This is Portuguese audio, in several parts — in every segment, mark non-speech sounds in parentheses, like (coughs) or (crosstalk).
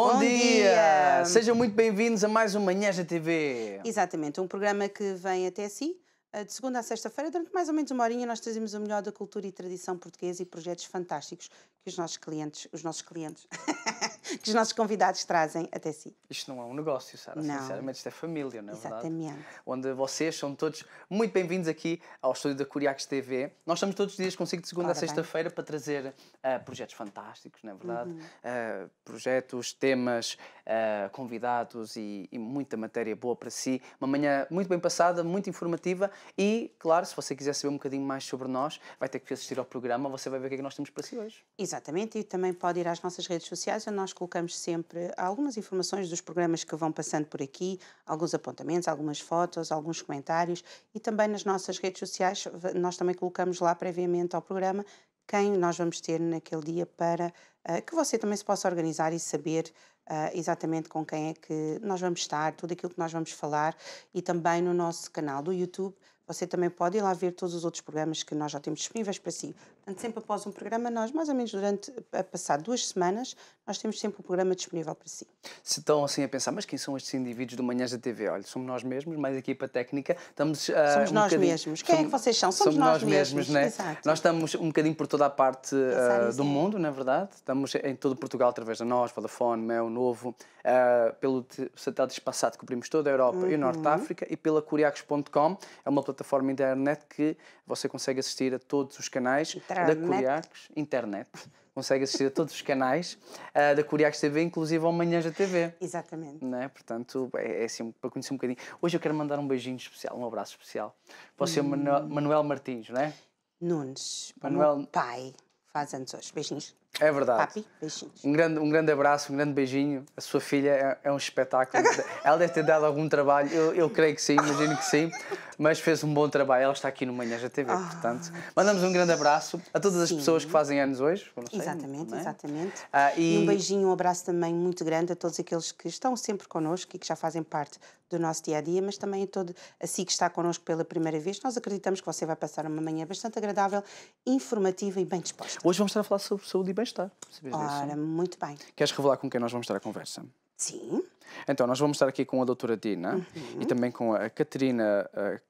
Bom, Bom dia. dia. Sejam muito bem-vindos a mais um Manhãs da TV. Exatamente, um programa que vem até si eh, de segunda a sexta-feira, durante mais ou menos uma horinha, nós trazemos o melhor da cultura e tradição portuguesa e projetos fantásticos que os nossos clientes, os nossos clientes, (laughs) que os nossos convidados trazem até si. Isto não é um negócio, Sara, não. sinceramente, isto é família, não é Exatamente. verdade? Onde vocês são todos muito bem-vindos aqui ao estúdio da Curiax TV. Nós estamos todos os dias consigo de segunda Ora a sexta-feira para trazer uh, projetos fantásticos, não é verdade? Uhum. Uh, projetos, temas, uh, convidados e, e muita matéria boa para si. Uma manhã muito bem passada, muito informativa e, claro, se você quiser saber um bocadinho mais sobre nós, vai ter que assistir ao programa, você vai ver o que é que nós temos para si hoje. Exatamente, e também pode ir às nossas redes sociais, onde nós colocamos sempre algumas informações dos programas que vão passando por aqui, alguns apontamentos, algumas fotos, alguns comentários e também nas nossas redes sociais, nós também colocamos lá previamente ao programa quem nós vamos ter naquele dia para uh, que você também se possa organizar e saber uh, exatamente com quem é que nós vamos estar, tudo aquilo que nós vamos falar e também no nosso canal do YouTube você também pode ir lá ver todos os outros programas que nós já temos disponíveis para si. Portanto, sempre após um programa, nós, mais ou menos durante a passar duas semanas, nós temos sempre o um programa disponível para si. Se estão assim a pensar, mas quem são estes indivíduos do Manhãs da TV? Olha, somos nós mesmos, mais equipa técnica, estamos. Uh, somos um nós bocadinho... mesmos. Quem somos... é que vocês são? Somos, somos nós, nós, mesmos, mesmos né? Exato. Nós estamos um bocadinho por toda a parte uh, do mundo, na é verdade. Estamos em todo Portugal através da nós, Vodafone, Mel, Novo, uh, pelo satélite espaçado cobrimos toda a Europa uhum. e o Norte da uhum. África e pela curiacos.com. É uma plataforma plataforma internet que você consegue assistir a todos os canais internet. da Curiacos. Internet. Consegue assistir a todos os canais uh, da Curiacos TV, inclusive ao Manhãs da TV. Exatamente. Né? Portanto, é, é assim, para conhecer um bocadinho. Hoje eu quero mandar um beijinho especial, um abraço especial para o hum. seu Manuel, Manuel Martins, não é? Nunes, Manuel... meu pai, faz anos hoje. Beijinhos. É verdade. Papi, beijinhos. Um grande, um grande abraço, um grande beijinho. A sua filha é, é um espetáculo. (laughs) Ela deve ter dado algum trabalho, eu, eu creio que sim, imagino que sim, mas fez um bom trabalho. Ela está aqui no manhã da TV, oh, ah, portanto. Mandamos um grande abraço a todas sim. as pessoas que fazem anos hoje. Sei, exatamente, é? exatamente. Ah, e... e... um beijinho, um abraço também muito grande a todos aqueles que estão sempre connosco e que já fazem parte do nosso dia a dia, mas também a todo a si que está connosco pela primeira vez. Nós acreditamos que você vai passar uma manhã bastante agradável, informativa e bem disposta. Hoje vamos estar a falar sobre saúde e bem-estar. Ora, muito bem. Queres revelar com quem nós vamos estar a conversa? Sim. Então, nós vamos estar aqui com a doutora Dina uhum. e também com a Catarina uh, eh,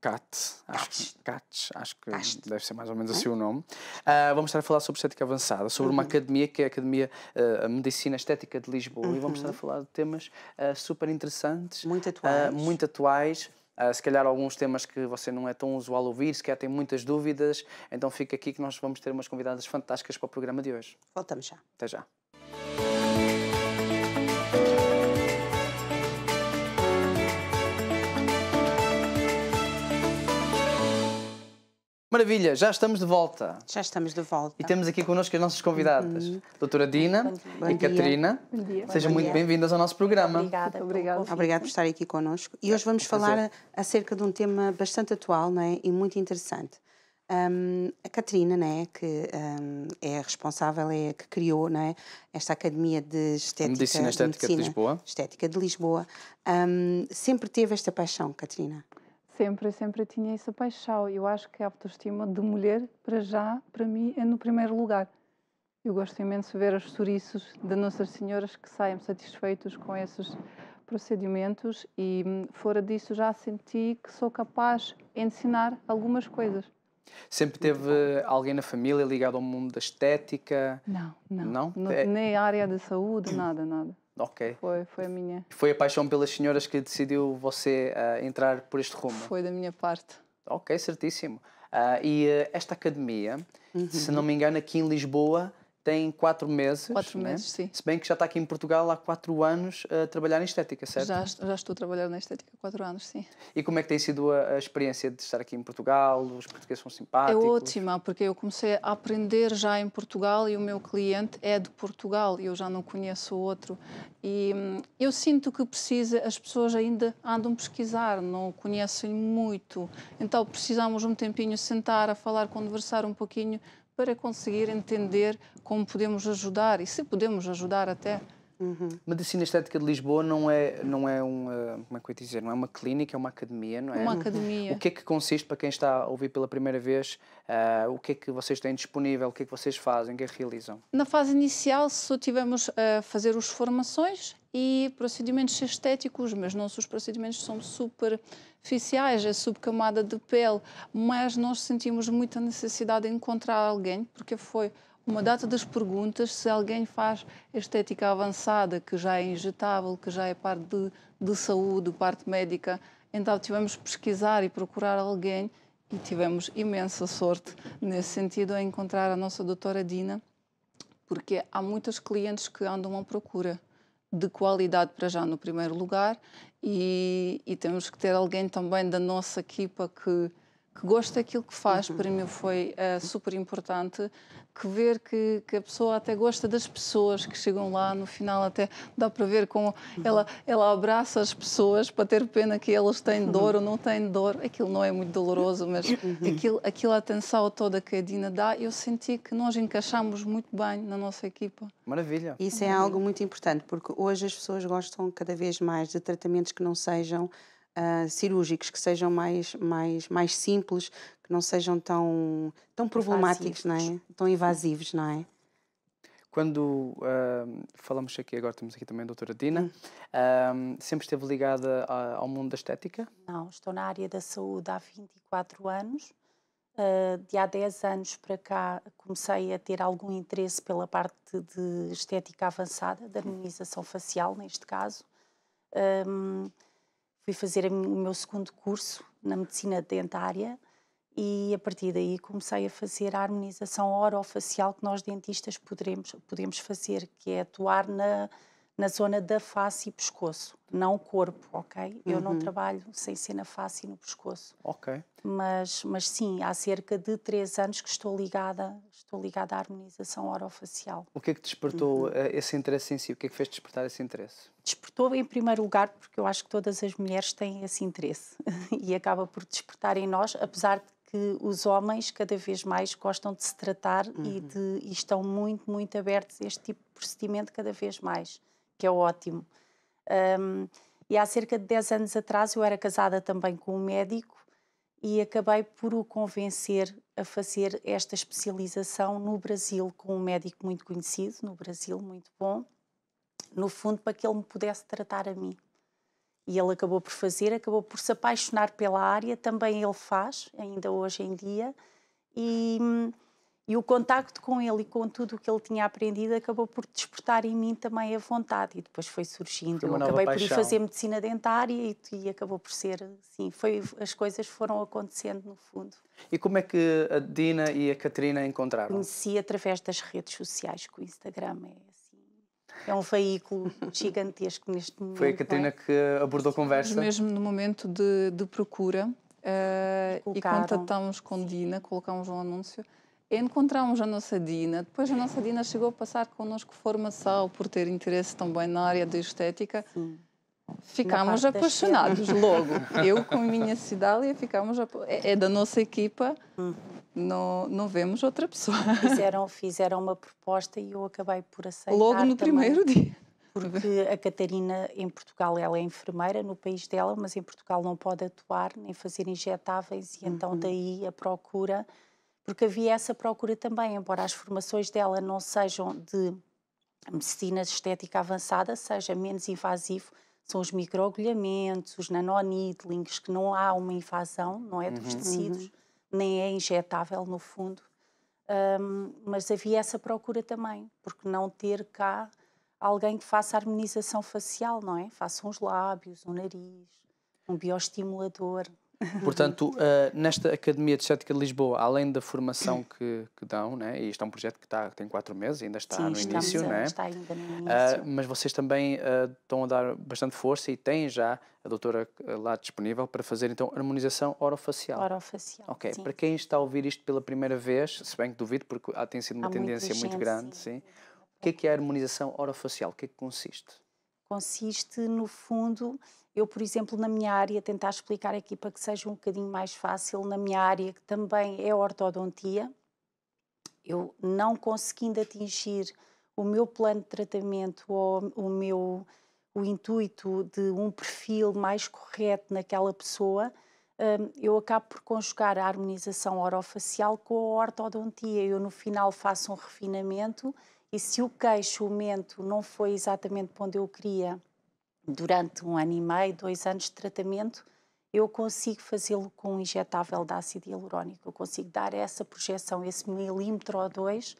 Kat, acho que, Katz, acho que Katz. deve ser mais ou menos assim o nome. Uh, vamos estar a falar sobre estética avançada, sobre uhum. uma academia que é a Academia uh, Medicina Estética de Lisboa. Uhum. E vamos estar a uhum. falar de temas uh, super interessantes, muito atuais, muito atuais Uh, se calhar alguns temas que você não é tão usual ouvir, se calhar tem muitas dúvidas, então fica aqui que nós vamos ter umas convidadas fantásticas para o programa de hoje. Voltamos já. Até já. Maravilha, já estamos de volta. Já estamos de volta. E temos aqui connosco as nossas convidadas, uhum. doutora Dina e Catarina. Bom dia. Sejam muito bem-vindas ao nosso programa. Obrigada. Obrigada. Obrigada por estar aqui connosco. E é hoje vamos falar acerca de um tema bastante atual não é? e muito interessante. Um, a Catarina, é? que um, é a responsável, é a que criou é, esta Academia de Estética, Medicina Estética de, Medicina, de Lisboa. Estética de Lisboa. Um, sempre teve esta paixão, Catarina? Sempre, eu sempre tinha essa paixão. Eu acho que a autoestima de mulher, para já, para mim, é no primeiro lugar. Eu gosto imenso de ver os sorrisos de Nossas Senhoras que saem satisfeitos com esses procedimentos e, hum, fora disso, já senti que sou capaz de ensinar algumas coisas. Sempre teve alguém na família ligado ao mundo da estética? Não, não. não? não é nem área de saúde, nada, nada. Ok. Foi, foi a minha. Foi a paixão pelas senhoras que decidiu você uh, entrar por este rumo? Foi da minha parte. Ok, certíssimo. Uh, e uh, esta academia, uhum. se não me engano, aqui em Lisboa, tem quatro meses. Quatro né? meses, sim. Se bem que já está aqui em Portugal há quatro anos a eh, trabalhar em estética, certo? Já, já estou a trabalhar na estética há quatro anos, sim. E como é que tem sido a, a, experiência de estar aqui em Portugal? Os portugueses são é simpáticos? É ótima, porque eu comecei a aprender já em Portugal e o meu cliente é de Portugal e eu já não conheço outro. E hum, eu sinto que precisa, as pessoas ainda andam a pesquisar, não conhecem muito. Então precisamos um tempinho sentar a falar, conversar um pouquinho para conseguir entender como podemos ajudar e se podemos ajudar até Uhum. Medicina Estética de Lisboa não é, não é uma, eh, como é que eu dizer, não é uma clínica, é uma academia, não é? Uma academia. O que é que consiste, para quem está a ouvir pela primeira vez, uh, o que é que vocês têm disponível, o que é que vocês fazem, o que é que realizam? Na fase inicial, só tivemos a fazer as formações e procedimentos estéticos, mas nossos procedimentos são superficiais, é subcamada de pele, mas nós sentimos muita necessidade de encontrar alguém, porque foi uma data das perguntas se alguém faz estética avançada, que já é injetável, que já é parte de, de saúde, parte médica. Então tivemos que pesquisar e procurar alguém e tivemos imensa sorte nesse sentido a encontrar a nossa doutora Dina, porque há muitas clientes que andam à procura de qualidade para já no primeiro lugar e, e temos que ter alguém também da nossa equipa que que gosta daquilo que faz, uhum. para mim foi uh, super importante que ver que, que, a pessoa até gosta das pessoas que chegam lá no final até dá para ver como ela ela abraça as pessoas para ter pena que elas têm dor ou não têm dor aquilo não é muito doloroso mas aquilo aquela atenção toda que a Dina dá eu senti que nós encaixamos muito bem na nossa equipa maravilha isso é algo muito importante porque hoje as pessoas gostam cada vez mais de tratamentos que não sejam ah, cirúrgicos que sejam mais, mais, mais simples, que não sejam tão, tão problemáticos, invasivos. não é? Tão invasivos, não é? Quando uh, falamos aqui, agora temos aqui também a doutora Dina, hum. uh, sempre esteve ligada a, ao mundo da estética? Não, estou na área da saúde há 24 anos. Uh, de há 10 anos para cá comecei a ter algum interesse pela parte de estética avançada, da harmonização facial, neste caso fui fazer o meu segundo curso na medicina dentária e a partir daí comecei a fazer a harmonização orofacial que nós dentistas poderemos, podemos fazer, que é atuar na, na zona da face e pescoço, não o corpo, ok? Eu não uhum. trabalho sem ser na face e no pescoço. Ok. Mas, mas sim, há cerca de três anos que estou ligada, estou ligada à harmonização orofacial. O que é que despertou uhum. Eh, esse interesse em si? O que é que fez despertar esse interesse? Despertou em primeiro lugar porque eu acho que todas as mulheres têm esse interesse (laughs) e acaba por despertar em nós, apesar de que os homens cada vez mais gostam de se tratar uhum. e, de, e, estão muito, muito abertos a este tipo de procedimento cada vez mais que é ótimo. Um, e há cerca de 10 anos atrás eu era casada também com um médico e acabei por o convencer a fazer esta especialização no Brasil com um médico muito conhecido, no Brasil, muito bom, no fundo para que ele me pudesse tratar a mim. E ele acabou por fazer, acabou por se apaixonar pela área, também ele faz, ainda hoje em dia, e hum, e o contacto com ele e com tudo o que ele tinha aprendido acabou por despertar em mim também a vontade e depois foi surgindo. Foi acabei paixão. por ir fazer medicina dentária e, e, acabou por ser, sim, foi, as coisas foram acontecendo no fundo. E como é que a Dina e a Catarina encontraram? Conheci através das redes sociais, com o Instagram é assim. É um veículo (laughs) gigantesco neste momento. Foi a é? Catarina é? que abordou a conversa? Mesmo no momento de, de procura uh, e, e contactámos com Dina, colocámos um anúncio Encontramos a nossa Dina, depois a nossa Dina chegou a passar connosco formação por ter interesse também na área da estética. Sim. Ficámos apaixonados logo. (laughs) Eu com a minha Cidália ficámos. Ap... É, é, da nossa equipa, hum. não, não vemos outra pessoa. Fizeram, fizeram uma proposta e eu acabei por aceitar. Logo no também, primeiro dia. Porque a Catarina, em Portugal, ela é enfermeira no país dela, mas em Portugal não pode atuar nem fazer injetáveis, e uhum. então daí a procura porque havia essa procura também, embora as formações dela não sejam de medicina estética avançada, seja menos invasivo, são os microagulhamentos, os nanonidlings, que não há uma invasão, não é, dos uhum, tecidos, uhum. nem é injetável no fundo. Um, mas havia essa procura também, porque não ter cá alguém que faça harmonização facial, não é? Faça uns lábios, um nariz, um bioestimulador. Portanto, uh, nesta Academia de Estética de Lisboa, além da formação que, que dão, né, e isto é um projeto que está, tem quatro meses, ainda está Sim, no início, né? está ainda no eh, início. Uh, mas vocês também uh, estão a dar bastante força e têm já a doutora lá disponível para fazer então harmonização orofacial. Orofacial. Ok, sim. para quem está a ouvir isto pela primeira vez, se bem que duvido, porque há, tem sido uma há tendência muito grande, sim. sim. O é. que é que é a harmonização orofacial? O que é que consiste? Consiste, no fundo, eu, por exemplo, na minha área, tentar explicar aqui para que seja um bocadinho mais fácil, na minha área, que também é ortodontia, eu não conseguindo atingir o meu plano de tratamento ou o meu o intuito de um perfil mais correto naquela pessoa, hum, eu acabo por conjugar a harmonização orofacial com a ortodontia. Eu, no final, faço um refinamento e se o queixo, o mento, não foi exatamente para onde eu queria durante um ano e meio, dois anos de tratamento, eu consigo fazê-lo com um injetável de ácido hialurónico. Eu consigo dar essa projeção, esse milímetro ou dois,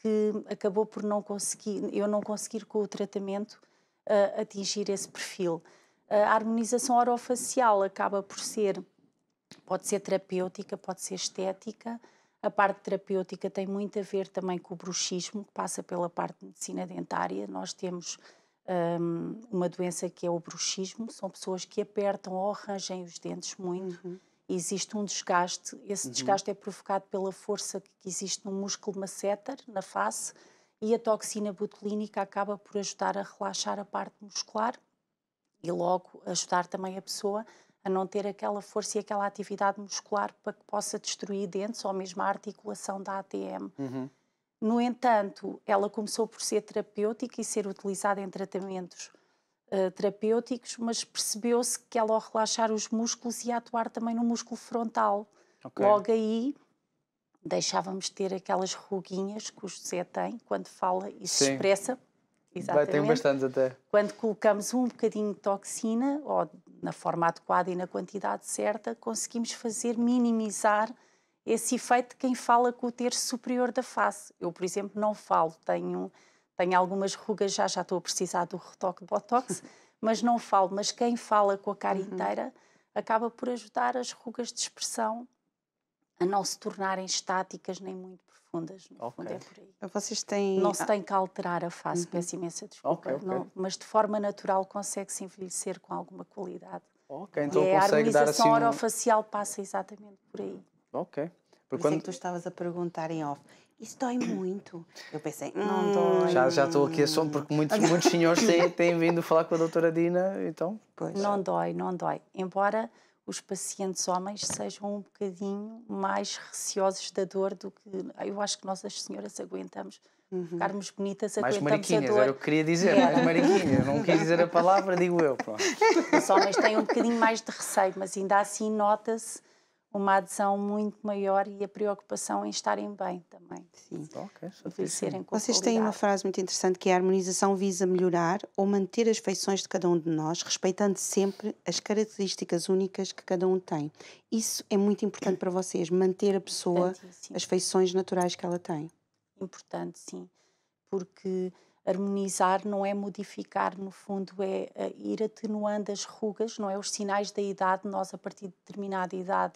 que acabou por não conseguir, eu não conseguir com o tratamento uh, atingir esse perfil. Eh, a harmonização orofacial acaba por ser, pode ser terapêutica, pode ser estética. A parte terapêutica tem muito a ver também com o bruxismo, que passa pela parte de medicina dentária. Nós temos um, uma doença que é o bruxismo, são pessoas que apertam ou rangem os dentes muito. Uhum. Existe um desgaste, esse uhum. desgaste é provocado pela força que existe no músculo masseter, na face, e a toxina botulínica acaba por ajudar a relaxar a parte muscular e logo ajudar também a pessoa a não ter aquela força e aquela atividade muscular para que possa destruir dentes ou mesmo a articulação da ATM. Uhum. No entanto, ela começou por ser terapêutica e ser utilizada em tratamentos uh, terapêuticos, mas percebeu-se que ela, ao relaxar os músculos, ia atuar também no músculo frontal. Okay. Logo aí, deixávamos ter aquelas ruguinhas que o José tem quando fala e se Sim. expressa. Exatamente. Tem bastantes até. Quando colocamos um bocadinho de toxina, ou na forma adequada e na quantidade certa, conseguimos fazer minimizar esse efeito de quem fala com o terço superior da face. Eu, por exemplo, não falo, tenho, tenho algumas rugas, já, já estou a precisar do retoque de Botox, (laughs) mas não falo. Mas quem fala com a cara uhum. inteira acaba por ajudar as rugas de expressão a não se tornarem estáticas nem muito profundas. No okay. fundo é por aí. Então, vocês têm... Não se tem que alterar a face, uhum. peço imensa desculpa. Okay, okay. Não, mas de forma natural consegue-se envelhecer com alguma qualidade. Ok, então e é a assim harmonização assim orofacial passa exatamente por aí. Ok. Por é quando... que tu estavas a perguntar em off. Isso dói muito. Eu pensei, não hum, hum, dói. Já, já estou aqui a som, porque muitos, (laughs) muitos senhores têm, têm vindo falar com a doutora Dina, então. Pois. Não dói, não dói. Embora os pacientes homens sejam um bocadinho mais receosos da dor do que. Eu acho que nós, as senhoras, aguentamos. Uhum. Ficarmos bonitas, mais aguentamos a dor. Era o que queria dizer, mais mariquinhas. Não quis dizer a palavra, digo eu. Pronto. Os homens têm um bocadinho mais de receio, mas ainda assim nota-se uma adesão muito maior e a preocupação em estarem bem também. Sim, okay, com Vocês têm uma frase muito interessante que é a harmonização visa melhorar ou manter as feições de cada um de nós, respeitando sempre as características únicas que cada um tem. Isso é muito importante para vocês, manter a pessoa, as feições naturais que ela tem. Importante, sim, porque harmonizar não é modificar, no fundo, é, é ir atenuando as rugas, não é? Os sinais da idade, nós a partir de determinada idade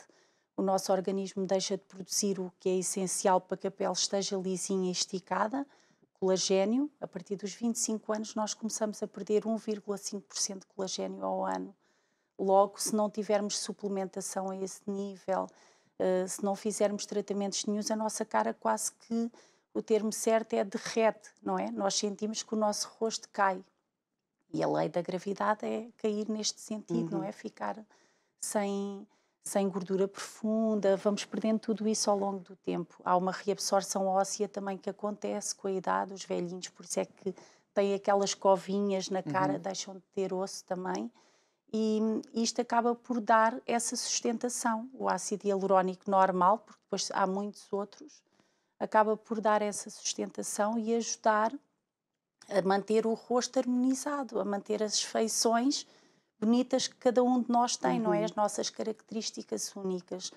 o nosso organismo deixa de produzir o que é essencial para que a pele esteja lisinha e esticada, colagênio. A partir dos 25 anos, nós começamos a perder 1,5% de colagênio ao ano. Logo, se não tivermos suplementação a esse nível, eh, se não fizermos tratamentos nenhums, a nossa cara quase que o termo certo é derrete, não é? Nós sentimos que o nosso rosto cai. E a lei da gravidade é cair neste sentido, uhum. não é? Ficar sem sem gordura profunda, vamos perdendo tudo isso ao longo do tempo. Há uma reabsorção óssea também que acontece com a idade, os velhinhos, por isso é que têm aquelas covinhas na cara, uhum. deixam de ter osso também. E isto acaba por dar essa sustentação. O ácido hialurónico normal, porque depois há muitos outros, acaba por dar essa sustentação e ajudar a manter o rosto harmonizado, a manter as feições bonitas que cada um de nós tem, uhum. não é? Uhum. As nossas características únicas.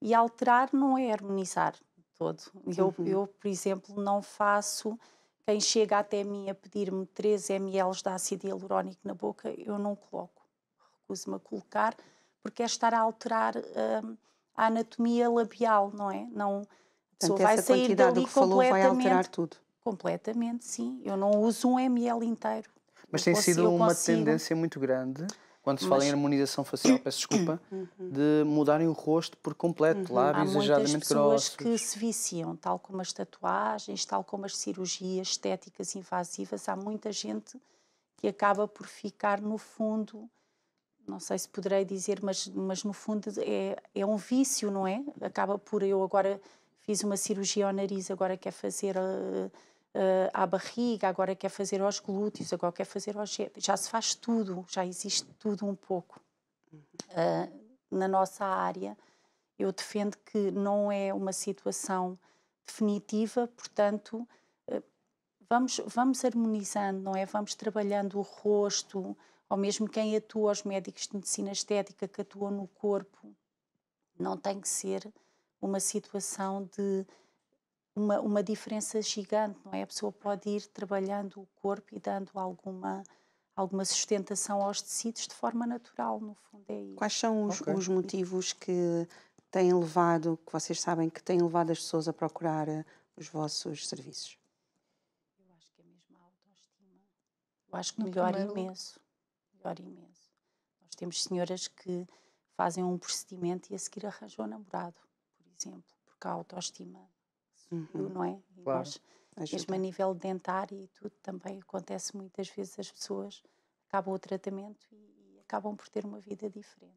E alterar não é harmonizar todo. Eu, uhum. eu por exemplo, não faço. Quem chega até mim a pedir-me 3 ml de ácido hialurónico na boca, eu não coloco. Recuso-me a colocar, porque é estar a alterar hum, a anatomia labial, não é? Não, a pessoa Portanto, vai sair dali completamente. vai alterar tudo. Completamente, sim. Eu não uso um ml inteiro. Mas tem sido uma tendência muito grande quando se Mas... fala em harmonização facial, peço desculpa, (coughs) uhum. de mudarem o rosto por completo, uhum. lábios exageradamente grossos. Há pessoas que se viciam, tal como as tatuagens, tal como as cirurgias estéticas invasivas, há muita gente que acaba por ficar no fundo não sei se poderei dizer, mas, mas no fundo é, é um vício, não é? Acaba por eu agora fiz uma cirurgia ao nariz, agora quer fazer uh, uh, à barriga, agora quer fazer aos glúteos, agora quer fazer aos. Já se faz tudo, já existe tudo um pouco. Uh, na nossa área, eu defendo que não é uma situação definitiva, portanto, eh, vamos, vamos harmonizando, não é? Vamos trabalhando o rosto, ou mesmo quem atua, os médicos de medicina estética que atuam no corpo, não tem que ser uma situação de uma, uma diferença gigante, não é? A pessoa pode ir trabalhando o corpo e dando alguma alguma sustentação aos tecidos de forma natural, no fundo é isso. Quais são os, okay. os motivos que têm levado, que vocês sabem que têm levado as pessoas a procurar eh, os vossos serviços? Eu acho que é mesmo a autoestima. Eu acho que no melhora primeiro... imenso. melhor imenso. Nós temos senhoras que fazem um procedimento e a seguir arranjam um namorado, por exemplo, porque a autoestima uhum. não é? Claro. Nós, mesmo a nível dentário e tudo, também acontece muitas vezes as pessoas acabam o tratamento e, e acabam por ter uma vida diferente.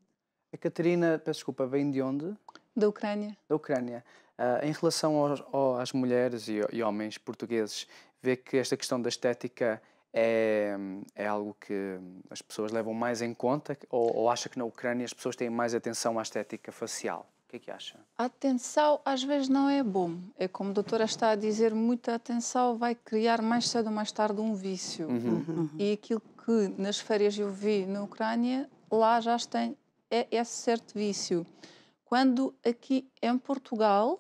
A Catarina, peço desculpa, vem de onde? Da Ucrânia. Da Ucrânia. Uh, em relação aos, ao, às mulheres e, e, homens portugueses, vê que esta questão da estética é, é algo que as pessoas levam mais em conta ou, ou acha que na Ucrânia as pessoas têm mais atenção à estética facial? O que é que acha? A atenção às vezes não é bom. É como a doutora está a dizer, muita atenção vai criar mais cedo ou mais tarde um vício. Uhum. Uhum. E aquilo que nas férias eu vi na Ucrânia, lá já tem é esse certo vício. Quando aqui em Portugal,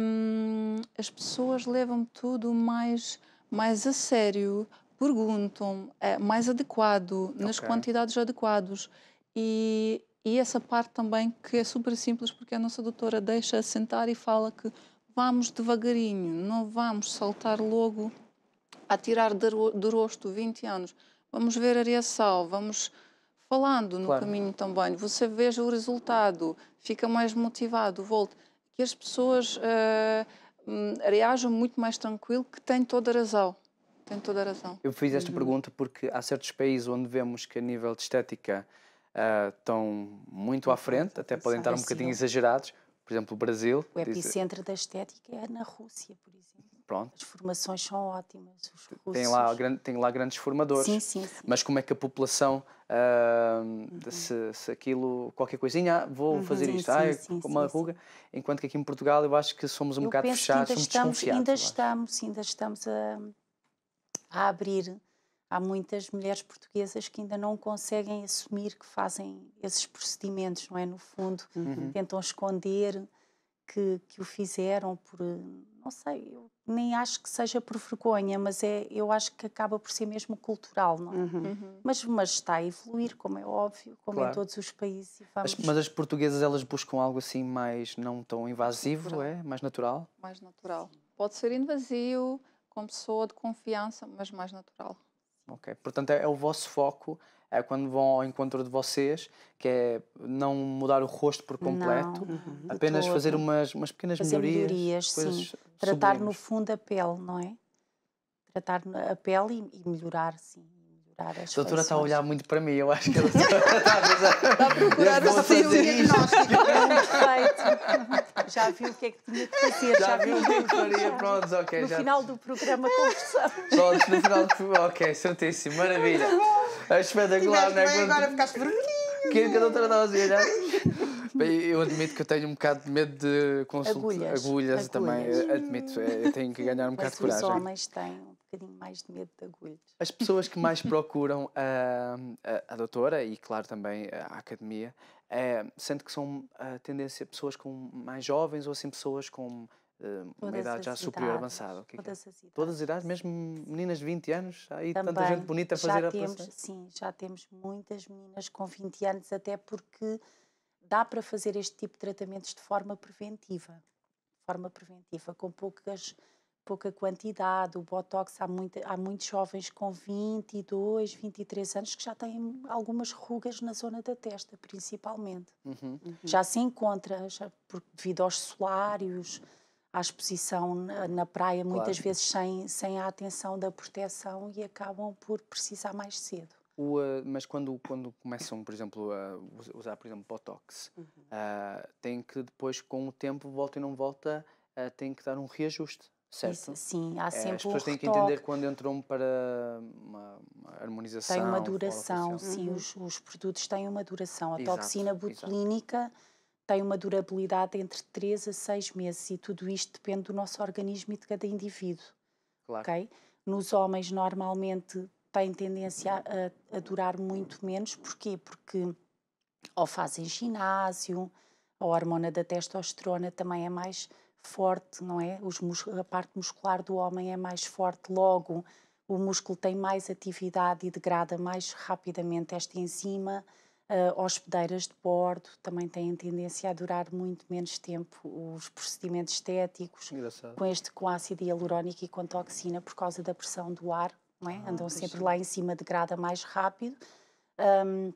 hum, as pessoas levam tudo mais, mais a sério, perguntam, é mais adequado, nas okay. quantidades adequadas. E e essa parte também que é super simples, porque a nossa doutora deixa sentar e fala que vamos devagarinho, não vamos saltar logo a tirar do rosto 20 anos. Vamos ver a reação, vamos falando no claro. caminho também. Você veja o resultado, fica mais motivado, volta. Que as pessoas uh, reajam muito mais tranquilo, que tem toda a razão. Tem toda a razão. Eu fiz esta uhum. pergunta porque há certos países onde vemos que a nível de estética ah, estão muito à frente, até podem estar um bocadinho exagerados. Por exemplo, o Brasil. O epicentro diz... da estética é na Rússia, por exemplo. Pronto. As formações são ótimas. Os tem, lá, tem lá grandes formadores. Sim, sim, sim. Mas como é que a população, uh, uhum. se, se, aquilo, qualquer coisinha, ah, vou uhum, fazer isto, ah, sim, uma ruga. Enquanto que aqui em Portugal eu acho que somos um eu bocado fechados, ainda somos estamos, Ainda estamos, ainda estamos a, a abrir há muitas mulheres portuguesas que ainda não conseguem assumir que fazem esses procedimentos, não é? No fundo, uhum. tentam esconder que, que o fizeram por. Eh, não sei, eu nem acho que seja por vergonha, mas é, eu acho que acaba por ser mesmo cultural, não é? Uhum. Uhum. Mas, mas está a evoluir, como é óbvio, como claro. em todos os países. Vamos... As, mas as portuguesas, elas buscam algo assim mais não tão invasivo, natural. é? Mais natural? Mais natural. Sim. Pode ser invasivo, com pessoa de confiança, mas mais natural. Ok? Portanto, é, é o vosso foco é quando vão ao encontro de vocês, que é não mudar o rosto por completo, uhum. apenas todo. fazer umas, umas pequenas fazer melhorias. melhorias sim. Tratar sublimes. no fundo a pele, não é? Tratar a pele e, e melhorar, sim, Tá, as A doutora está a olhar muito para mim, eu acho que ela está a procurar o diagnóstico. (laughs) Perfeito. Já viu o que é que tinha que fazer. Já, já viu o que é que faria. Pronto, ok. No já... final do programa conversamos. Pronto, no final do programa. Ok, certíssimo. Maravilha. É espetacular, não é? Quando... Agora ficaste vermelhinho. É que a doutora estava a já? Bem, eu admito que eu tenho um bocado de medo de consultas. Agulhas. Agulhas, Agulhas. também, admito. Eu tenho que ganhar um bocado de coragem. Os homens têm bocadinho mais de medo de agulhas. As pessoas que mais (laughs) procuram a, a, a doutora e, claro, também a academia, é, sente que são a tendência pessoas com mais jovens ou assim pessoas com uh, uma idade já superior idades, avançada? É que todas é? as idades. Todas as idades, mesmo meninas de 20 anos, há aí também, tanta gente bonita a fazer a temos, Sim, já temos muitas meninas com 20 anos, até porque dá para fazer este tipo de tratamentos de forma preventiva. De forma preventiva, com poucas pouca quantidade. O Botox, há, muito, há muitos jovens com 22, 23 anos que já têm algumas rugas na zona da testa, principalmente. Uhum. Uhum. Já se encontra, já, por, devido aos solários, à exposição na, na praia, claro. muitas vezes sem, sem a atenção da proteção e acabam por precisar mais cedo. O, uh, mas quando, quando começam, por exemplo, a usar, por exemplo, Botox, uhum. Uh, eh, tem que depois, com o tempo, volta e não volta, uh, eh, tem que dar um reajuste certo? Isso, sim, há eh, sempre é, As pessoas um têm que entender quando entram para uma, uma harmonização. Tem uma duração, sim, uhum. os, os, produtos têm uma duração. A exato, toxina botulínica exato. tem uma durabilidade entre 3 a 6 meses e tudo isto depende do nosso organismo e de cada indivíduo. Claro. Okay? Nos homens, normalmente, tem tendência a, a durar muito menos. Porquê? Porque ou fazem ginásio, a hormona da testosterona também é mais forte, não é? Os a parte muscular do homem é mais forte, logo o músculo tem mais atividade e degrada mais rapidamente esta enzima. Uh, hospedeiras de bordo também têm tendência a durar muito menos tempo os procedimentos estéticos Engraçado. com este com ácido hialurónico e com toxina por causa da pressão do ar, não é? Ah, Andam sempre sim. lá em cima, degrada mais rápido. Um,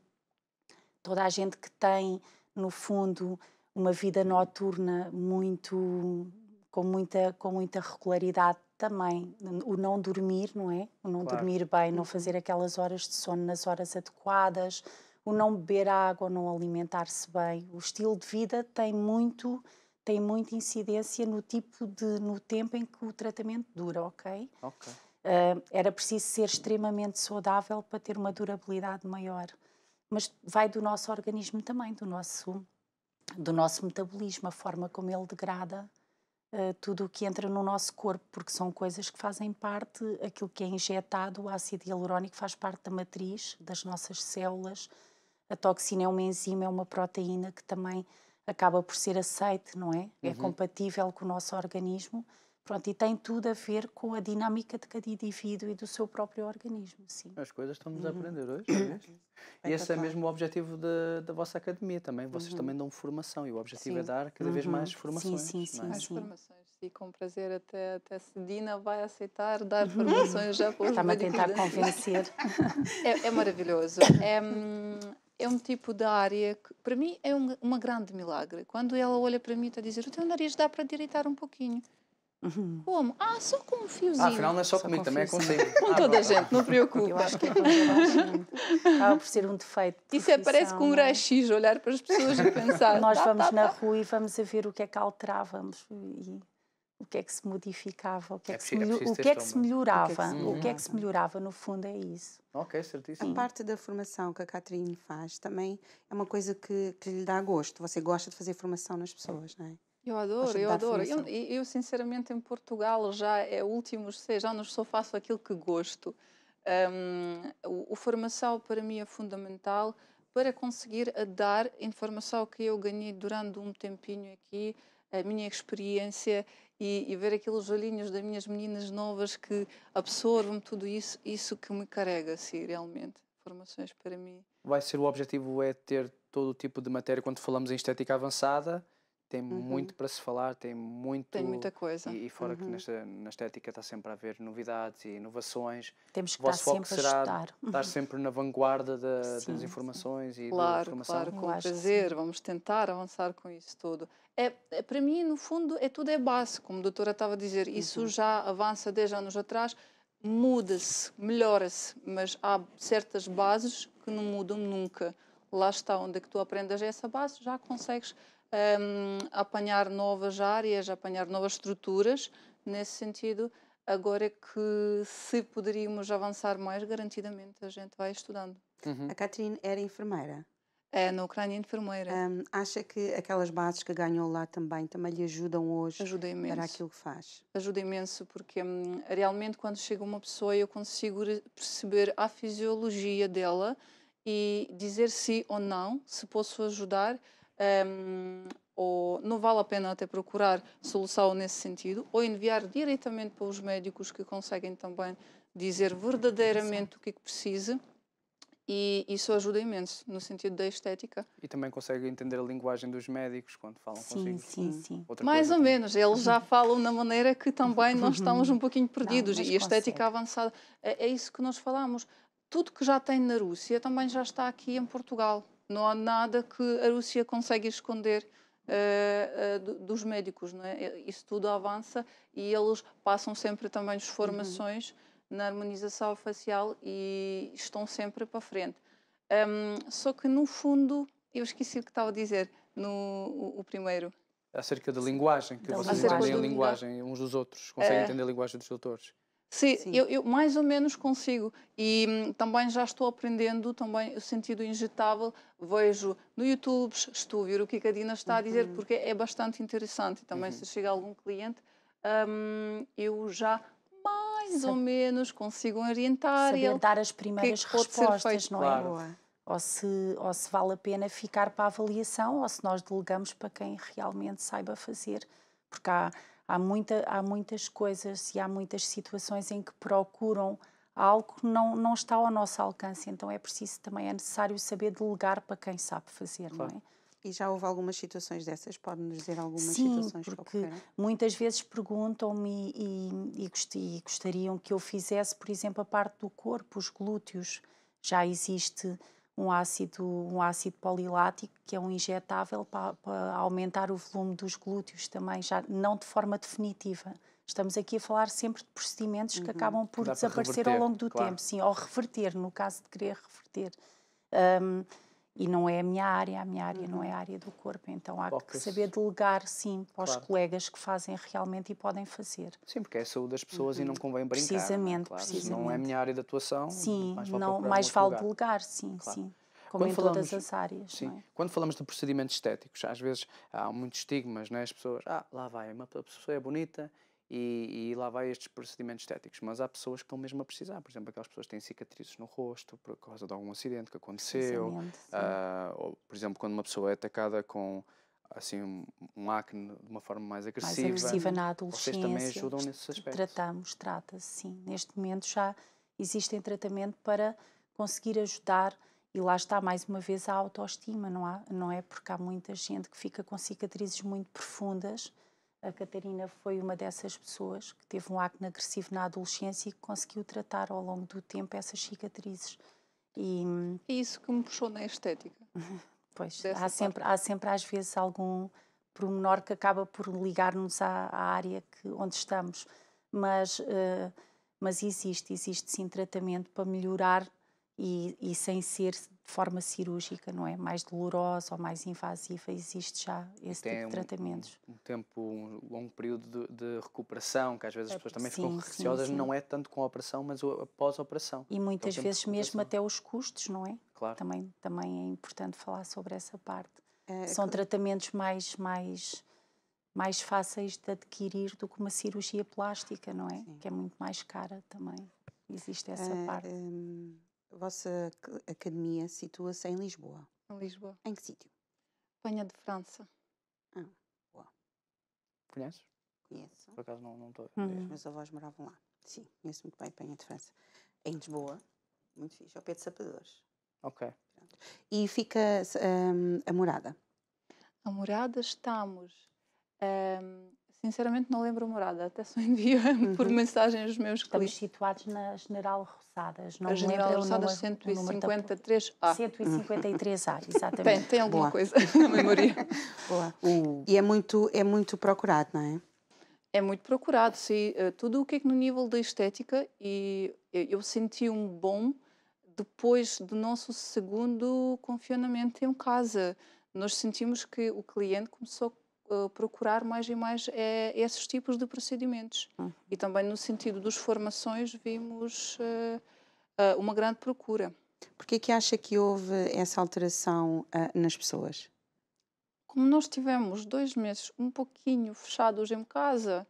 toda a gente que tem, no fundo, uma vida noturna muito com muita com muita regularidade também o não dormir não é o não claro. dormir bem não uhum. fazer aquelas horas de sono nas horas adequadas o não beber água não alimentar-se bem o estilo de vida tem muito tem muita incidência no tipo de no tempo em que o tratamento dura ok, okay. Uh, era preciso ser extremamente saudável para ter uma durabilidade maior mas vai do nosso organismo também do nosso do nosso metabolismo, a forma como ele degrada uh, tudo o que entra no nosso corpo, porque são coisas que fazem parte, aquilo que é injetado, o ácido hialurónico faz parte da matriz das nossas células, a toxina é uma enzima, é uma proteína que também acaba por ser aceite, não é? é uhum. É compatível com o nosso organismo Pronto, e tem tudo a ver com a dinâmica de cada indivíduo e do seu próprio organismo, sim. As coisas estamos uhum. a aprender hoje, uhum. e esse é mesmo o objetivo de, da vossa academia também. Vocês uhum. também dão formação e o objetivo é sim. é dar cada vez mais uhum. formações. Sim, sim, é? sim. Mais sim. formações. E com prazer até, até se Dina vai aceitar dar (laughs) formações já por Está-me a tentar convencer. (laughs) é, é, maravilhoso. É, hum, é um tipo de área que, para mim, é um, uma grande milagre. Quando ela olha para mim e está a dizer: o teu nariz dá para direitar um pouquinho. Uhum. Como? Ah, só com um fiozinho. Ah, afinal não é só, só comigo, com também é consigo. Com ah, toda a gente, não preocupe. Eu acho que é acaba ah, por ser um defeito. De Isso é, parece com um é? raio-x, olhar para as pessoas e pensar. Nós tá, vamos tá, na tá. rua e vamos a ver o que é que alterávamos e o que é que se modificava, o que é, é, é que, é se, é o que, é que se melhorava. O que é que se melhorava. O que é que se melhorava, no fundo, é isso. Ok, certíssimo. A parte da formação que a Catarina faz também é uma coisa que, que lhe dá gosto. Você gosta de fazer formação nas pessoas, não é? Eu adoro, eu adoro. Eu, eu, sinceramente, em Portugal, já é últimos seis anos, só faço aquilo que gosto. Um, o, o formação para mim é fundamental para conseguir dar informação que eu ganhei durante um tempinho aqui, a minha experiência e, e, ver aqueles olhinhos das minhas meninas novas que absorvem tudo isso, isso que me carrega, sim, realmente. Formações para mim. Vai ser o objetivo é ter todo o tipo de matéria quando falamos em estética avançada tem uhum. muito para se falar, tem muito. Tem muita coisa. E, e fora uhum. que nesta, na estética está sempre a haver novidades e inovações. Temos que o vosso estar foco sempre será a estar. estar uhum. sempre na vanguarda da, sim, das informações sim. e claro, da informação. Claro, com prazer, vamos tentar avançar com isso tudo. É, é, para mim, no fundo, é tudo é base, como a doutora estava a dizer, isso uhum. já avança desde anos atrás, muda-se, melhora-se, mas há certas bases que não mudam nunca. Lá está, onde é que tu aprendas essa base, já consegues um, apanhar novas áreas, apanhar novas estruturas nesse sentido. Agora é que se poderíamos avançar mais, garantidamente a gente vai estudando. Uhum. A Catherine era enfermeira? É, na Ucrânia, enfermeira. Um, acha que aquelas bases que ganhou lá também, também lhe ajudam hoje Ajuda imenso para aquilo que faz? Ajuda imenso, porque hum, realmente quando chega uma pessoa eu consigo perceber a fisiologia dela e dizer se ou não, se posso ajudar, um, ou não vale a pena até procurar solução nesse sentido, ou enviar diretamente para os médicos que conseguem também dizer verdadeiramente o que, é que precisa. E isso ajuda imenso no sentido da estética. E também consegue entender a linguagem dos médicos quando falam sim, consigo. Sim, é? sim, sim. Mais ou também. menos, eles já (laughs) falam na maneira que também nós (laughs) estamos um pouquinho perdidos. Não, e a estética consegue. avançada, é, é isso que nós falamos. Tudo que já tem na Rússia também já está aqui em Portugal. Não há nada que a Rússia consegue esconder uh, uh, dos médicos. Não é? Isso tudo avança e eles passam sempre também as formações uhum. na harmonização facial e estão sempre para frente. Um, só que, no fundo, eu esqueci o que estava a dizer no o, o primeiro acerca da linguagem, que da vocês entendem a linguagem uns dos outros, conseguem é, entender a linguagem dos doutores. Sim, Sim. Eu, eu, mais ou menos consigo e hum, também já estou aprendendo também o sentido injetável. Vejo no YouTube, estou a ver o que é a Dina está a uhum. dizer uhum. porque é bastante interessante. Também uhum. se chega algum cliente, hum, eu já mais ou menos consigo orientar. Saber dar as é primeiras que respostas, não é? Ou, se, ou se vale a pena ficar para a avaliação ou se nós delegamos para quem realmente saiba fazer. Porque há Há, muita, há muitas coisas e há muitas situações em que procuram algo que não, não está ao nosso alcance. Então é preciso também, é necessário saber delegar para quem sabe fazer, claro. não é? E já houve algumas situações dessas? Pode-nos dizer algumas Sim, situações? Sim, porque muitas vezes perguntam-me e, e, e, gostariam que eu fizesse, por exemplo, a parte do corpo, os glúteos. Já existe um ácido, um ácido polilático, que é um injetável para, para, aumentar o volume dos glúteos também, já não de forma definitiva. Estamos aqui a falar sempre de procedimentos uhum. que acabam por Dá desaparecer reverter, ao longo do claro. tempo, sim, ou reverter, no caso de querer reverter. Um, e não é a minha área, a minha área uhum. não é uhum. a área do corpo. Então há Focus. que saber delegar, sim, para claro. os colegas que fazem realmente e podem fazer. Sim, porque é a saúde das pessoas uhum. e não uhum. convém brincar. É? Precisamente, claro. precisamente. não é a minha área de atuação, sim, mais vale, não, mais vale lugar. delegar, sim, claro. sim como quando em falamos, todas as áreas. Sim. É? Quando falamos de procedimentos estéticos, às vezes há muitos estigmas, né? as pessoas, ah, lá vai, uma pessoa é bonita e, e, lá vai estes procedimentos estéticos. Mas há pessoas que estão mesmo a precisar, por exemplo, aquelas pessoas que têm cicatrizes no rosto por causa de algum acidente que aconteceu, uh, ou, por exemplo, quando uma pessoa é atacada com assim um, acne de uma forma mais agressiva. Mais agressiva na adolescência. Vocês também ajudam nesses aspectos. Tratamos, trata-se, sim. Neste momento já existem tratamento para conseguir ajudar e lá está mais uma vez a autoestima, não, há, não é? Porque há muita gente que fica com cicatrizes muito profundas a Catarina foi uma dessas pessoas que teve um acne agressivo na adolescência e que conseguiu tratar ao longo do tempo essas cicatrizes. E é isso que me puxou na estética. (laughs) pois, há sempre, há sempre às vezes algum pormenor que acaba por ligar-nos à, à, área que, onde estamos. Mas, uh, mas existe, existe sim tratamento para melhorar e, e, sem ser de forma cirúrgica, não é? Mais dolorosa ou mais invasiva, existe já esse tipo de tratamentos. Um, um tempo, um longo período de, de recuperação, que às vezes as é, pessoas também sim, ficam receosas, não é tanto com a operação, mas após a operação. E muitas é vezes mesmo até os custos, não é? Claro. Também, também é importante falar sobre essa parte. É, é, São que... tratamentos mais, mais, mais fáceis de adquirir do que uma cirurgia plástica, não é? Que é muito mais cara também. Existe essa é, parte. Hum, a vossa academia situa-se em Lisboa? Em Lisboa. Em que sítio? Penha de França. Ah, boa. Conheces? Conheço. Por acaso não estou. Não uhum. Os meus avós moravam lá. Sim, conheço muito bem Penha de França. Em Lisboa, muito fixe, ao pé de Sapadores. Ok. Pronto. E fica um, a morada? A morada estamos um, Sinceramente não lembro a morada, até só envio (laughs) uhum. por mensagem aos meus clientes. Estamos situados na General Roçadas, não a General Roçadas 153A. 153A, exatamente. Bem, tem alguma Boa. coisa (laughs) na memória. Boa. Uh. E é muito, é muito procurado, não é? É muito procurado, sim. Eh, tudo o que é que no nível da estética e eu senti um bom depois do nosso segundo confinamento em casa. Nós sentimos que o cliente começou eh, procurar mais e mais é, esses tipos de procedimentos. Uhum. E também no sentido das formações vimos uh, uma grande procura. Por que acha que houve essa alteração nas pessoas? Como nós tivemos dois meses um pouquinho fechados em casa,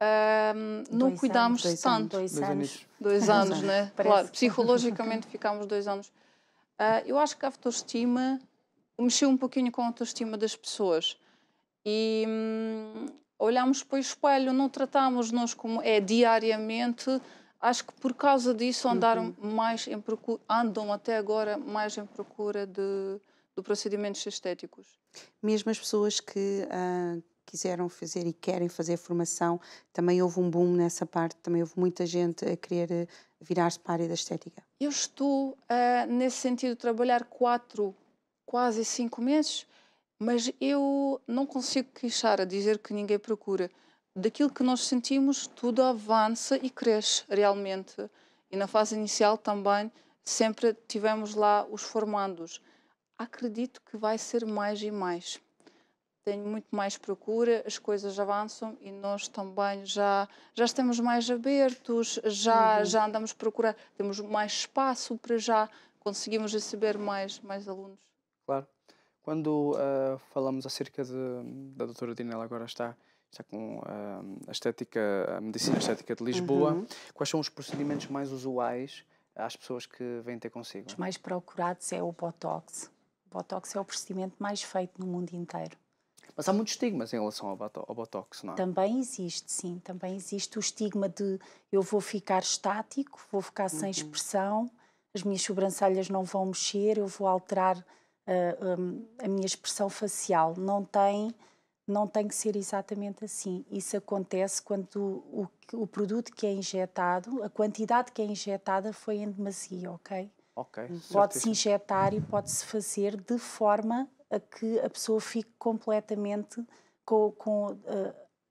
ehm, não dois cuidámos anos, dois tanto. Anos, dois, dois anos. Dois (laughs) anos, né? Parece. Claro, psicologicamente ficámos dois anos. Uh, eu acho que a autoestima mexeu um pouquinho com a autoestima das pessoas. E hum, olhamos para o espelho, não tratamos-nos como é diariamente. Acho que por causa disso andaram uhum. mais em procura, andam até agora mais em procura de, de procedimentos estéticos. Mesmo as pessoas que uh, quiseram fazer e querem fazer formação, também houve um boom nessa parte, também houve muita gente a querer eh, virar-se para a área da estética. Eu estou, uh, nesse sentido, a trabalhar quatro, quase cinco meses mas eu não consigo queixar a dizer que ninguém procura. Daquilo que nós sentimos, tudo avança e cresce realmente. E na fase inicial também sempre tivemos lá os formandos. Acredito que vai ser mais e mais. Tenho muito mais procura, as coisas avançam e nós também já já estamos mais abertos, já uhum. já andamos procurar, temos mais espaço para já conseguimos receber mais mais alunos. Claro. Quando uh, falamos acerca de, da doutora Dina, ela agora está, está com uh, a, estética, a medicina estética de Lisboa, uhum. quais são os procedimentos mais usuais às pessoas que vêm ter consigo? Os mais procurados é o Botox. O Botox é o procedimento mais feito no mundo inteiro. Mas há muitos estigmas em relação ao Botox, não é? Também existe, sim. Também existe o estigma de eu vou ficar estático, vou ficar uhum. sem expressão, as minhas sobrancelhas não vão mexer, eu vou alterar ah, hum, a minha expressão facial não tem não tem que ser exatamente assim. Isso acontece quando o, o, o, produto que é injetado, a quantidade que é injetada foi em demasia, ok? Ok. Uhum. Pode-se injetar e pode-se fazer de forma a que a pessoa fique completamente com, com uh,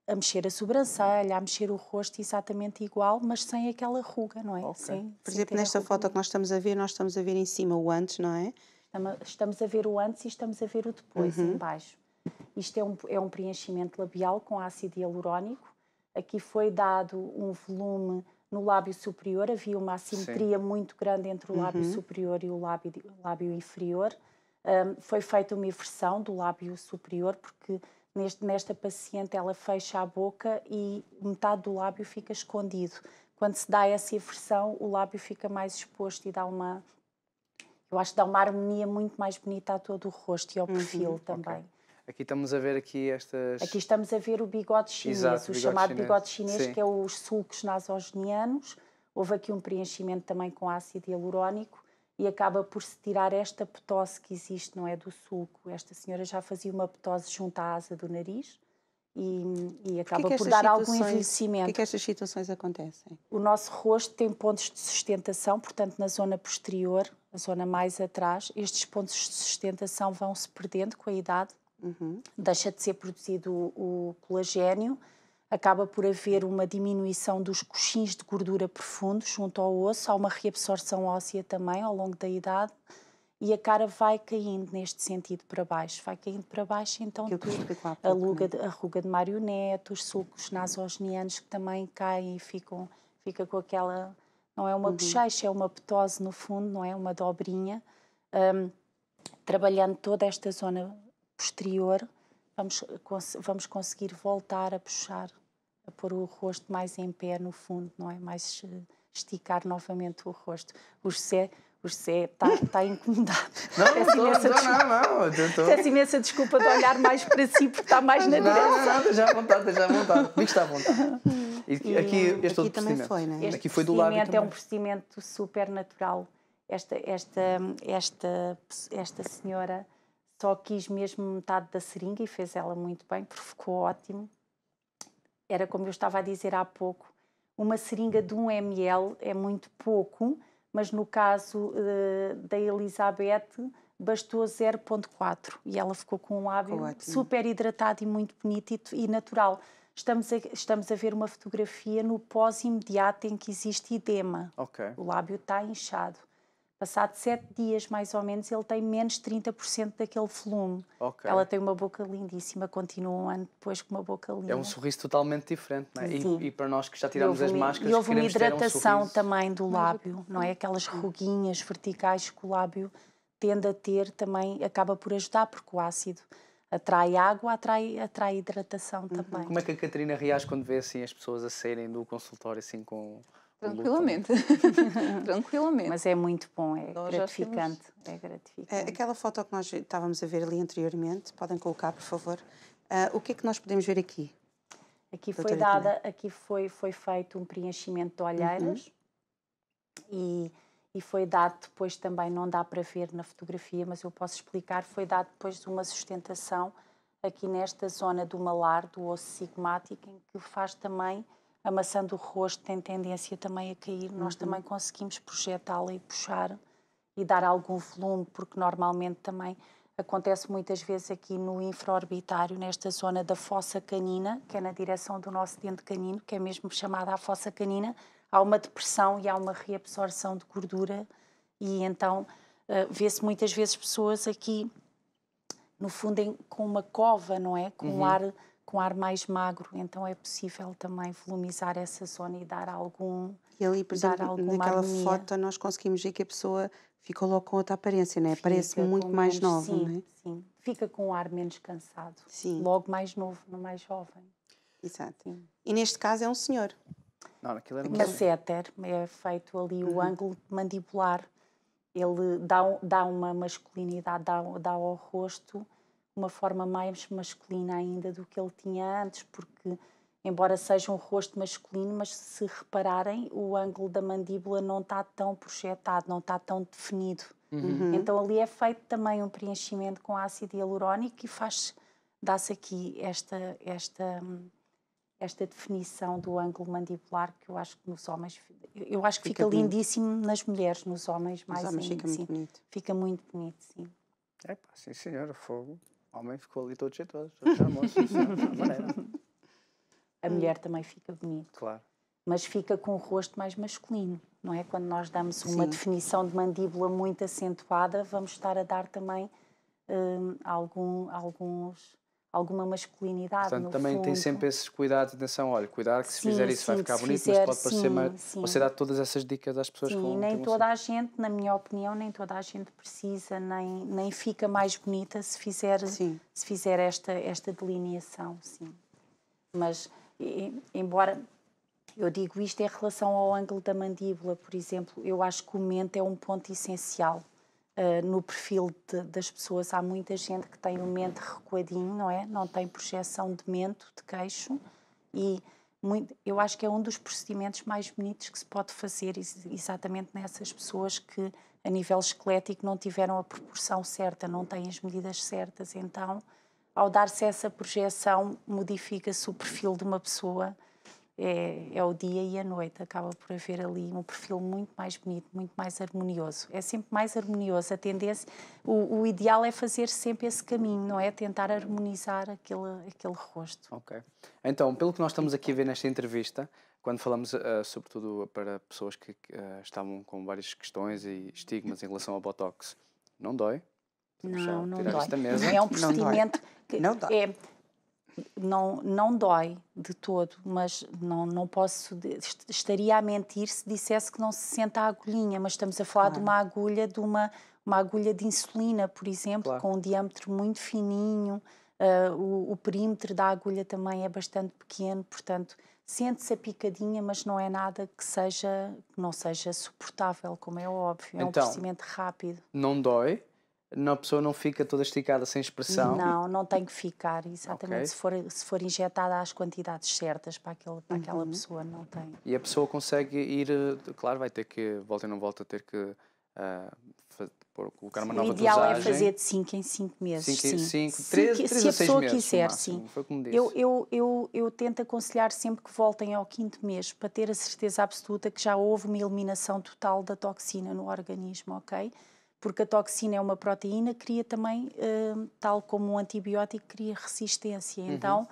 a mexer a sobrancelha, a mexer o rosto exatamente igual, mas sem aquela ruga, não é? Okay. Sem, Por exemplo, nesta foto que nós estamos a ver, nós estamos a ver em cima o antes, não é? Estamos a ver o antes e estamos a ver o depois uhum. em baixo. Isto é um, é um preenchimento labial com ácido hialurónico. Aqui foi dado um volume no lábio superior, havia uma assimetria Sim. muito grande entre o lábio uhum. superior e o lábio, lábio inferior. Um, foi feita uma inversão do lábio superior, porque neste, nesta paciente ela fecha a boca e metade do lábio fica escondido. Quando se dá essa inversão, o lábio fica mais exposto e dá uma eu acho que dá uma harmonia muito mais bonita a todo o rosto e ao uhum, perfil uhum, também. Okay. Aqui estamos a ver aqui estas... Aqui estamos a ver o bigode chinês, Exato, o, bigode chamado chinês. bigode chinês, Sim. que é os sulcos nasogenianos. Houve aqui um preenchimento também com ácido hialurónico e acaba por se tirar esta ptose que existe, não é? Do sulco. Esta senhora já fazia uma ptose junto à asa do nariz e, e acaba por dar algum envelhecimento. Porquê que estas situações acontecem? O nosso rosto tem pontos de sustentação, portanto, na zona posterior, a zona mais atrás, estes pontos de sustentação vão se perdendo com a idade, uhum. deixa de ser produzido o, o colagênio, acaba por haver uma diminuição dos coxins de gordura profundos junto ao osso, há uma reabsorção óssea também ao longo da idade e a cara vai caindo neste sentido para baixo, vai caindo para baixo, então tu, a, né? ruga, a ruga de marionete, os sulcos nasogenianos que também caem e ficam, fica com aquela não é uma uhum. bochecha, é uma ptose no fundo, não é uma dobrinha. Um, trabalhando toda esta zona posterior, vamos, cons vamos conseguir voltar a puxar, a pôr o rosto mais em pé no fundo, não é? Mais eh, esticar novamente o rosto. O José, está, está (laughs) incomodado. Não, Peço não, imensa não, desculpa, não, não, não. Peço imensa desculpa de olhar mais para si, porque está mais na direção. Não, não, não, à vontade, esteja à vontade. Digo que está à vontade. (laughs) E aqui, este aqui também foi, né? Este aqui foi do lado é também. é um procedimento super natural. Esta, esta, esta, esta senhora só quis mesmo metade da seringa e fez ela muito bem, porque ficou ótimo. Era como eu estava a dizer há pouco, uma seringa de 1 ml é muito pouco, mas no caso uh, da Elizabeth bastou 0.4 e ela ficou com um lábio super hidratado e muito bonito e natural estamos a, estamos a ver uma fotografia no pós-imediato em que existe edema. Okay. O lábio está inchado. Passado sete dias, mais ou menos, ele tem menos 30% daquele volume. Okay. Ela tem uma boca lindíssima, continua um ano depois com uma boca linda. É um sorriso totalmente diferente, não é? E, e, para nós que já tiramos as máscaras, E houve uma hidratação um também do lábio, não é? Aquelas ruguinhas verticais que o lábio tende a ter também acaba por ajudar, porque o ácido atrai água, atrai, atrai hidratação uhum. também. Como é que a Catarina reage quando vê assim, as pessoas a saírem do consultório assim com. Né? Tranquilamente, (laughs) tranquilamente. Mas é muito bom, é gratificante. Temos... É gratificante. É, aquela foto que nós estávamos a ver ali anteriormente, podem colocar, por favor. Uh, o que é que nós podemos ver aqui? Aqui Doutora foi dada, aqui foi, foi feito um preenchimento de olheiras uhum. e e foi dado depois também, não dá para ver na fotografia, mas eu posso explicar, foi dado depois uma sustentação aqui nesta zona do malar, do osso sigmático, em que faz também, amassando o rosto, tem tendência também a cair. Uhum. Nós também conseguimos projetá-la e puxar e dar algum volume, porque normalmente também acontece muitas vezes aqui no infraorbitário, nesta zona da fossa canina, que é na direção do nosso dente canino, que é mesmo chamada a fossa canina, há uma depressão e há uma reabsorção de gordura e então uh, vê-se muitas vezes pessoas aqui no fundo em, com uma cova não é com uhum. um ar com um ar mais magro então é possível também volumizar essa zona e dar algum e ali por dar exemplo naquela harmonia. foto nós conseguimos ver que a pessoa ficou logo com outra aparência não é? parece muito mais menos, nova sim, não é? sim fica com um ar menos cansado sim. logo mais novo mais jovem exato sim. e neste caso é um senhor não, aquilo é é é era é feito ali o uhum. ângulo mandibular. Ele dá, dá uma masculinidade, dá, dá ao rosto uma forma mais masculina ainda do que ele tinha antes, porque embora seja um rosto masculino, mas se repararem, o ângulo da mandíbula não está tão projetado, não está tão definido. Uhum. uhum. Então ali é feito também um preenchimento com ácido hialurónico e faz dá-se aqui esta esta hum, esta definição do ângulo mandibular que eu acho que nos homens eu acho que fica, fica lindíssimo nas mulheres, nos homens mais nos homens fica muito bonito. Fica muito bonito, sim. É pá, sim senhora, fogo. O homem ficou ali todo jeitoso, já moço, A mulher também fica bonita. Claro. Mas fica com o rosto mais masculino, não é? Quando nós damos sim. uma definição de mandíbula muito acentuada, vamos estar a dar também hum, algum, alguns alguma masculinidade Portanto, também fundo. tem sempre esses cuidados, atenção, olha, cuidado que se sim, fizer isso sim, vai ficar bonito, fizer, mas pode sim, parecer sim. Você dá todas essas dicas às pessoas. Sim, com, nem toda assim. a gente, na minha opinião, nem toda a gente precisa, nem, nem fica mais bonita se fizer, se fizer esta, esta delineação, sim. Mas, e, embora eu digo isto em relação ao ângulo da mandíbula, por exemplo, eu acho que o momento é um ponto essencial Uh, no perfil de, das pessoas há muita gente que tem o mente recuadinho, não é? Não tem projeção de mento, de queixo e muito, eu acho que é um dos procedimentos mais bonitos que se pode fazer exatamente nessas pessoas que a nível esquelético não tiveram a proporção certa, não têm as medidas certas. Então, ao dar-se essa projeção, modifica-se o perfil de uma pessoa é, é, o dia e a noite. Acaba por haver ali um perfil muito mais bonito, muito mais harmonioso. É sempre mais harmonioso. A tendência, o, o ideal é fazer sempre esse caminho, não é? Tentar harmonizar aquele, aquele rosto. Ok. Então, pelo que nós estamos aqui a ver nesta entrevista, quando falamos uh, sobretudo para pessoas que uh, estavam com várias questões e estigmas em relação ao Botox, não dói? Não, é não dói. Não é um procedimento não que não dói. É, não, não dói de todo, mas não, não posso. Estaria a mentir se dissesse que não se sente a agulhinha, mas estamos a falar claro. de uma agulha, de uma, uma agulha de insulina, por exemplo, claro. com um diâmetro muito fininho, uh, o, o, perímetro da agulha também é bastante pequeno, portanto, sente-se a picadinha, mas não é nada que seja que não seja suportável, como é óbvio, é então, um procedimento rápido. Não dói, a pessoa não fica toda esticada sem expressão? Não, não tem que ficar, exatamente. Okay. Se, for, se for injetada às quantidades certas para, aquele, para uhum. aquela pessoa, não tem. E a pessoa consegue ir, eh, claro, vai ter que, volta e não volta, ter que uh, eh, fazer, colocar sim, uma nova dosagem. O ideal é dosagem. é fazer de 5 em 5 meses. 5, 5, 3 a 6 meses. Se a pessoa quiser, sim. Eu, eu, eu, eu tento aconselhar sempre que voltem ao quinto mês para ter a certeza absoluta que já houve uma eliminação total da toxina no organismo, ok? porque a toxina é uma proteína, cria também, eh, tal como um antibiótico, cria resistência. Uhum. Então,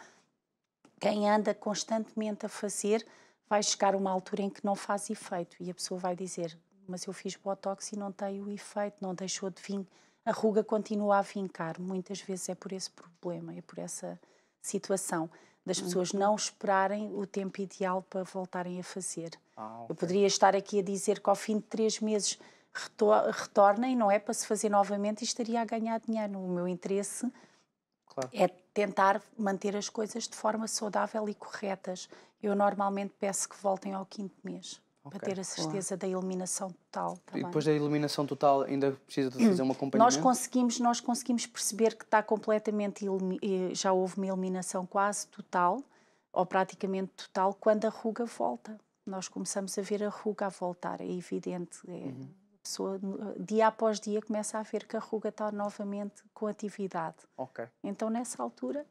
quem anda constantemente a fazer, vai chegar uma altura em que não faz efeito e a pessoa vai dizer: Mas eu fiz botox e não tem o efeito, não deixou de vir. A ruga continua a vincar. Muitas vezes é por esse problema, é por essa situação das hum. pessoas não esperarem o tempo ideal para voltarem a fazer. Ah, okay. Eu poderia estar aqui a dizer que ao fim de três meses retornem, não é para se fazer novamente e estaria a ganhar dinheiro. O meu interesse claro. é tentar manter as coisas de forma saudável e corretas. Eu normalmente peço que voltem ao quinto mês. Okay. Para ter a certeza da iluminação total. Tá e depois da iluminação total ainda precisa de fazer uma acompanhamento? Nós conseguimos, nós conseguimos perceber que está completamente... Já houve uma iluminação quase total, ou praticamente total, quando a ruga volta. Nós começamos a ver a ruga a voltar, é evidente. É... Uhum pessoa ah, dia após dia começa a ver que a ruga está novamente com atividade. Ok. Então nessa altura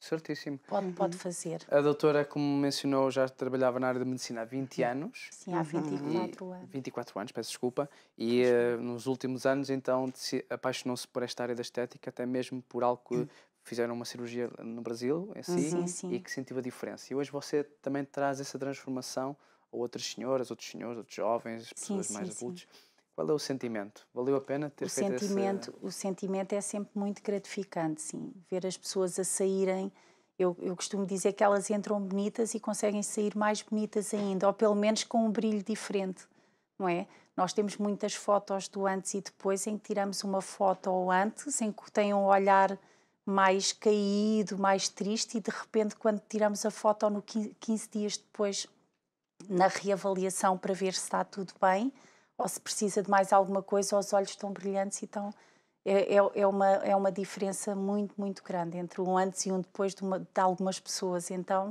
Certíssimo. Pode, pode uhum. fazer. A doutora, como mencionou, já trabalhava na área da medicina há 20 anos. Sim, há 24 uhum. anos. 24 anos, peço desculpa. E uh, nos últimos anos, então, apaixonou-se por esta área da estética, até mesmo por algo que hum. fizeram uma cirurgia no Brasil, em si, sim, uhum. sim, e que sentiu a diferença. E hoje você também traz essa transformação a outras senhoras, outros senhores, outros jovens, pessoas sim, mais sim, adultos. Sim. Qual é o sentimento? Valeu a pena ter o feito sentimento, O sentimento é sempre muito gratificante, sim. Ver as pessoas a saírem, eu, eu costumo dizer que elas entram bonitas e conseguem sair mais bonitas ainda, ou pelo menos com um brilho diferente, não é? Nós temos muitas fotos do antes e depois em que tiramos uma foto ao antes, em que tem um olhar mais caído, mais triste, e de repente, quando tiramos a foto no 15 dias depois, na reavaliação para ver se está tudo bem, ou se precisa de mais alguma coisa, ou os olhos estão brilhantes e estão. É, é, é, uma, é uma diferença muito, muito grande entre um antes e um depois de, uma, de algumas pessoas. Então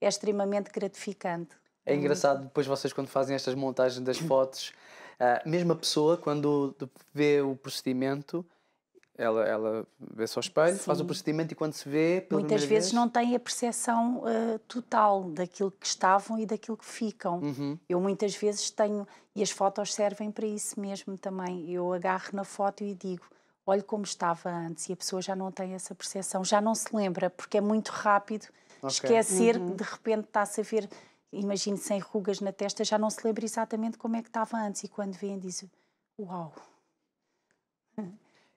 é extremamente gratificante. É engraçado depois vocês quando fazem estas montagens das fotos, ah, a mesma pessoa quando vê o procedimento ela, ela vê-se ao espelho, Sim. faz o procedimento e quando se vê. Muitas vezes vez... não tem a percepção uh, total daquilo que estavam e daquilo que ficam. Uhum. Eu muitas vezes tenho. E as fotos servem para isso mesmo também. Eu agarro na foto e digo: olhe como estava antes. E a pessoa já não tem essa percepção, já não se lembra, porque é muito rápido okay. esquecer uhum. de repente está-se a ver. Imagino sem rugas na testa, já não se lembra exatamente como é que estava antes. E quando vem diz: Uau!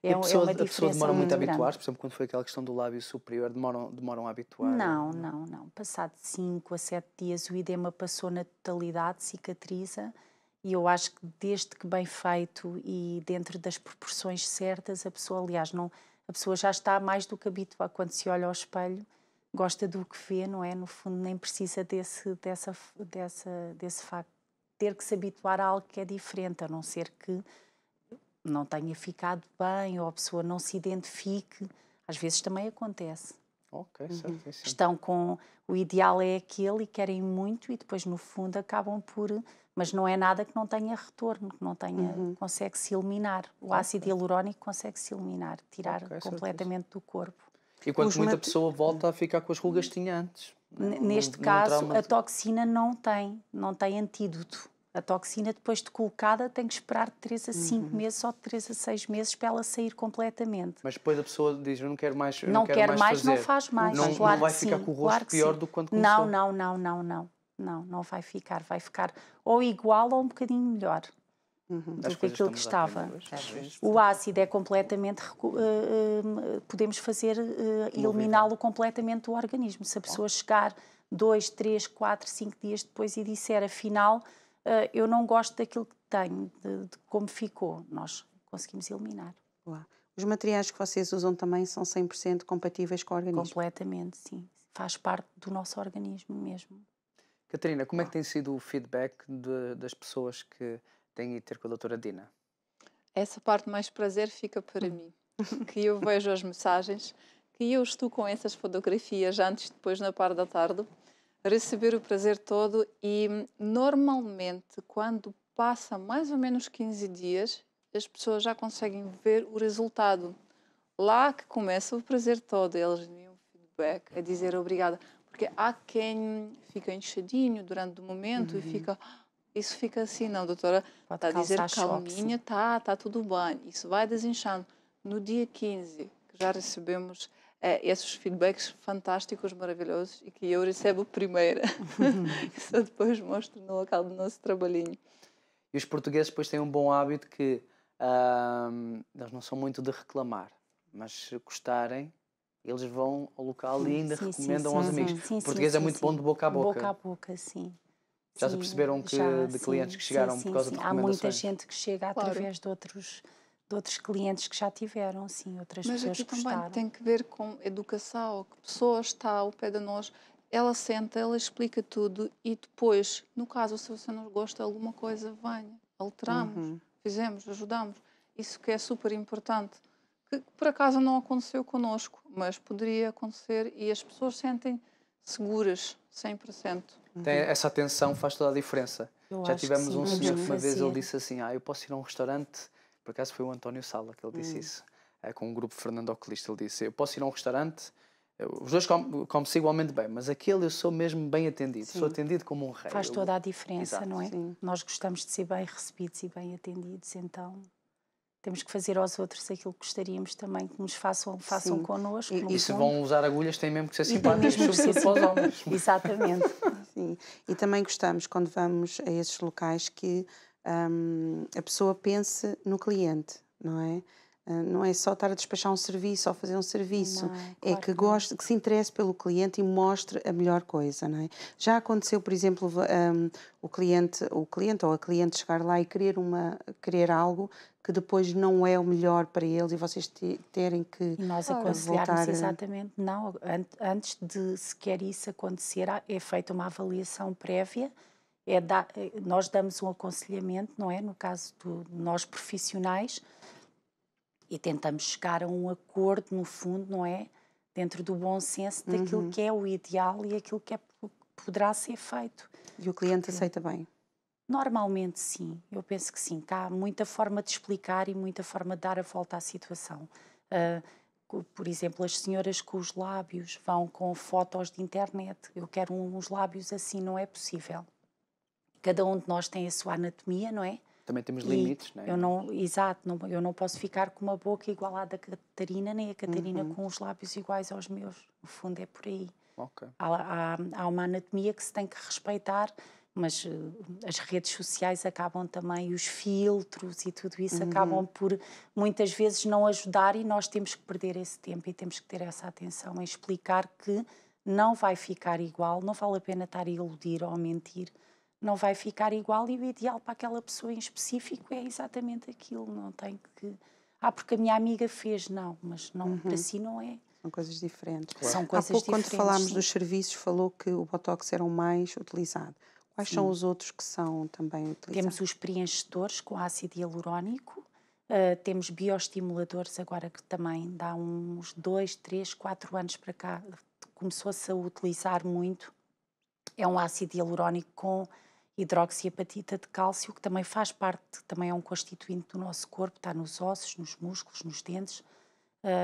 É, a pessoa, é, é uma diferença a pessoa demora muito, muito a habituar-se, por exemplo, quando foi aquela questão do lábio superior, demoram, demoram a habituar? Não, não, é? não. Passado 5 a 7 dias o edema passou na totalidade, cicatriza, e eu acho que desde que bem feito e dentro das proporções certas, a pessoa, aliás, não, a pessoa já está mais do que habituada quando se olha ao espelho, gosta do que vê, não é? No fundo, nem precisa desse, dessa, dessa, desse facto ter que se habituar a algo que é diferente, a não ser que não tenha ficado bem ou a pessoa não se identifique, às vezes também acontece. Ok, certo, uhum. Estão com o ideal é aquele e querem muito e depois no fundo acabam por, mas não é nada que não tenha retorno, que não tenha, uhum. consegue se eliminar. O okay. ácido hialurónico consegue se eliminar, tirar okay, completamente certo. do corpo. E quando muita mat... pessoa volta a ficar com as rugas que tinha antes. Né? Neste caso, a toxina não tem, não tem antídoto. A toxina, depois de colocada, tem que esperar de 3 a 5 uhum. meses ou de 3 a 6 meses para ela sair completamente. Mas depois a pessoa diz: Eu não quero mais. não, não quero, quero mais, mais não faz mais. Não, claro não vai ficar sim, com o rosto claro pior do que quando começou. Não, não, não, não, não. Não, não vai ficar. Vai ficar ou igual ou um bocadinho melhor. Uhum. do que aquilo que estava. O ácido é completamente. Uh, podemos fazer, uh, eliminá-lo completamente do organismo. Se a pessoa chegar dois, três, quatro, cinco dias depois e disser, afinal, uh, eu não gosto daquilo que tenho, de, de como ficou. Nós conseguimos eliminar. Os materiais que vocês usam também são 100% compatíveis com o organismo? Completamente, sim. Faz parte do nosso organismo mesmo. Catarina, como é que tem sido o feedback de, das pessoas que têm ido ter com a doutora Dina? Essa parte mais prazer fica para hum. mim, que eu vejo as mensagens, que eu estou com essas fotografias antes e depois na parte da tarde receber o prazer todo e normalmente quando passa mais ou menos 15 dias, as pessoas já conseguem ver o resultado. Lá que começa o prazer todo, eles enviam feedback, a dizer obrigada. Porque há quem fica enxadinho durante o momento uhum. e fica. Ah, isso fica assim, não, doutora, está a dizer calminha, está tá tudo bem. Isso vai desinchando. No dia 15, que já recebemos é, esses feedbacks fantásticos, maravilhosos e que eu recebo primeiro. só (laughs) depois mostro no local do nosso trabalhinho. E os portugueses depois têm um bom hábito que eles não são muito de reclamar, mas se gostarem, eles vão ao local e ainda sim, recomendam sim, aos sim, amigos. o português é muito bom de boca a boca. Boca a boca, sim. Já se perceberam que já, de clientes que chegaram por causa de recomendações? Há muita gente que chega claro. através de outros de outros clientes que já tiveram, sim, outras Mas pessoas aqui também tem que ver com educação, que pessoa está ao pé de nós, ela senta, ela explica tudo e depois, no caso, se você não gosta de alguma coisa, venha, alteramos, uhum. fizemos, ajudamos. Isso que é super importante, que por acaso não aconteceu connosco, mas poderia acontecer e as pessoas sentem seguras, 100%. Uhum. Tem, essa atenção faz toda a diferença. Eu Já tivemos um é senhor que uma vez ele disse assim, ah, eu posso ir a um restaurante por acaso foi o António Sala que ele disse hum. isso. É, com um grupo Fernando Oculista. Ele disse: Eu posso ir a um restaurante, os dois comem igualmente bem, mas aquele eu sou mesmo bem atendido, Sim. sou atendido como um rei. Faz toda a diferença, Exato. não é? Sim. Nós gostamos de ser bem recebidos e bem atendidos, então temos que fazer aos outros aquilo que gostaríamos também que nos façam, façam connosco. E, e se vão usar agulhas, têm mesmo que ser simpáticos, (laughs) para os homens. Exatamente. (laughs) Sim. E também gostamos, quando vamos a esses locais, que um, a pessoa pense no cliente, não é? Ah, não é só estar a despachar um serviço ou fazer um serviço, não, é, claro é que, goste, que se interesse pelo cliente e mostre a melhor coisa, não é? Já aconteceu, por exemplo, um, o cliente, o cliente ou a cliente chegar lá e querer uma, querer algo que depois não é o melhor para eles e vocês terem que e nós aconselharmos voltar... exatamente não antes de sequer isso acontecer é feita uma avaliação prévia é da, é, nós damos um aconselhamento, não é? No caso de nós profissionais, e tentamos chegar a um acordo, no fundo, não é? Dentro do bom senso daquilo uhum. que é o ideal e aquilo que é, poderá ser feito. E o cliente Porque, aceita bem? Normalmente, sim. Eu penso que sim. Há muita forma de explicar e muita forma de dar a volta à situação. Uh, por exemplo, as senhoras com os lábios vão com fotos de internet. Eu quero uns lábios assim, não é possível cada um de nós tem a sua anatomia, não é? Também temos e limites, não é? Eu não, exato, não, eu não posso ficar com uma boca igual à da Catarina, nem a Catarina uhum. com os lábios iguais aos meus. No fundo, é por aí. Okay. Há, há, há uma anatomia que se tem que respeitar, mas uh, as redes sociais acabam também, os filtros e tudo isso uhum. acabam por muitas vezes não ajudar e nós temos que perder esse tempo e temos que ter essa atenção em explicar que não vai ficar igual, não vale a pena estar a iludir ou a mentir não vai ficar igual e o ideal para aquela pessoa em específico é exatamente aquilo, não tem que... Ah, porque a minha amiga fez, não, mas não, uhum. para si não é. São coisas diferentes. Claro. São coisas Há pouco, quando falámos sim. dos serviços, falou que o Botox era o mais utilizado. Quais sim. são os outros que são também utilizados? Temos os preenchedores com ácido hialurónico, uh, ah, temos bioestimuladores, agora que também dá uns 2, 3, 4 anos para cá, começou-se a utilizar muito. É um ácido hialurónico com hidroxiapatita de cálcio, que também faz parte, também é um constituinte do nosso corpo, está nos ossos, nos músculos, nos dentes,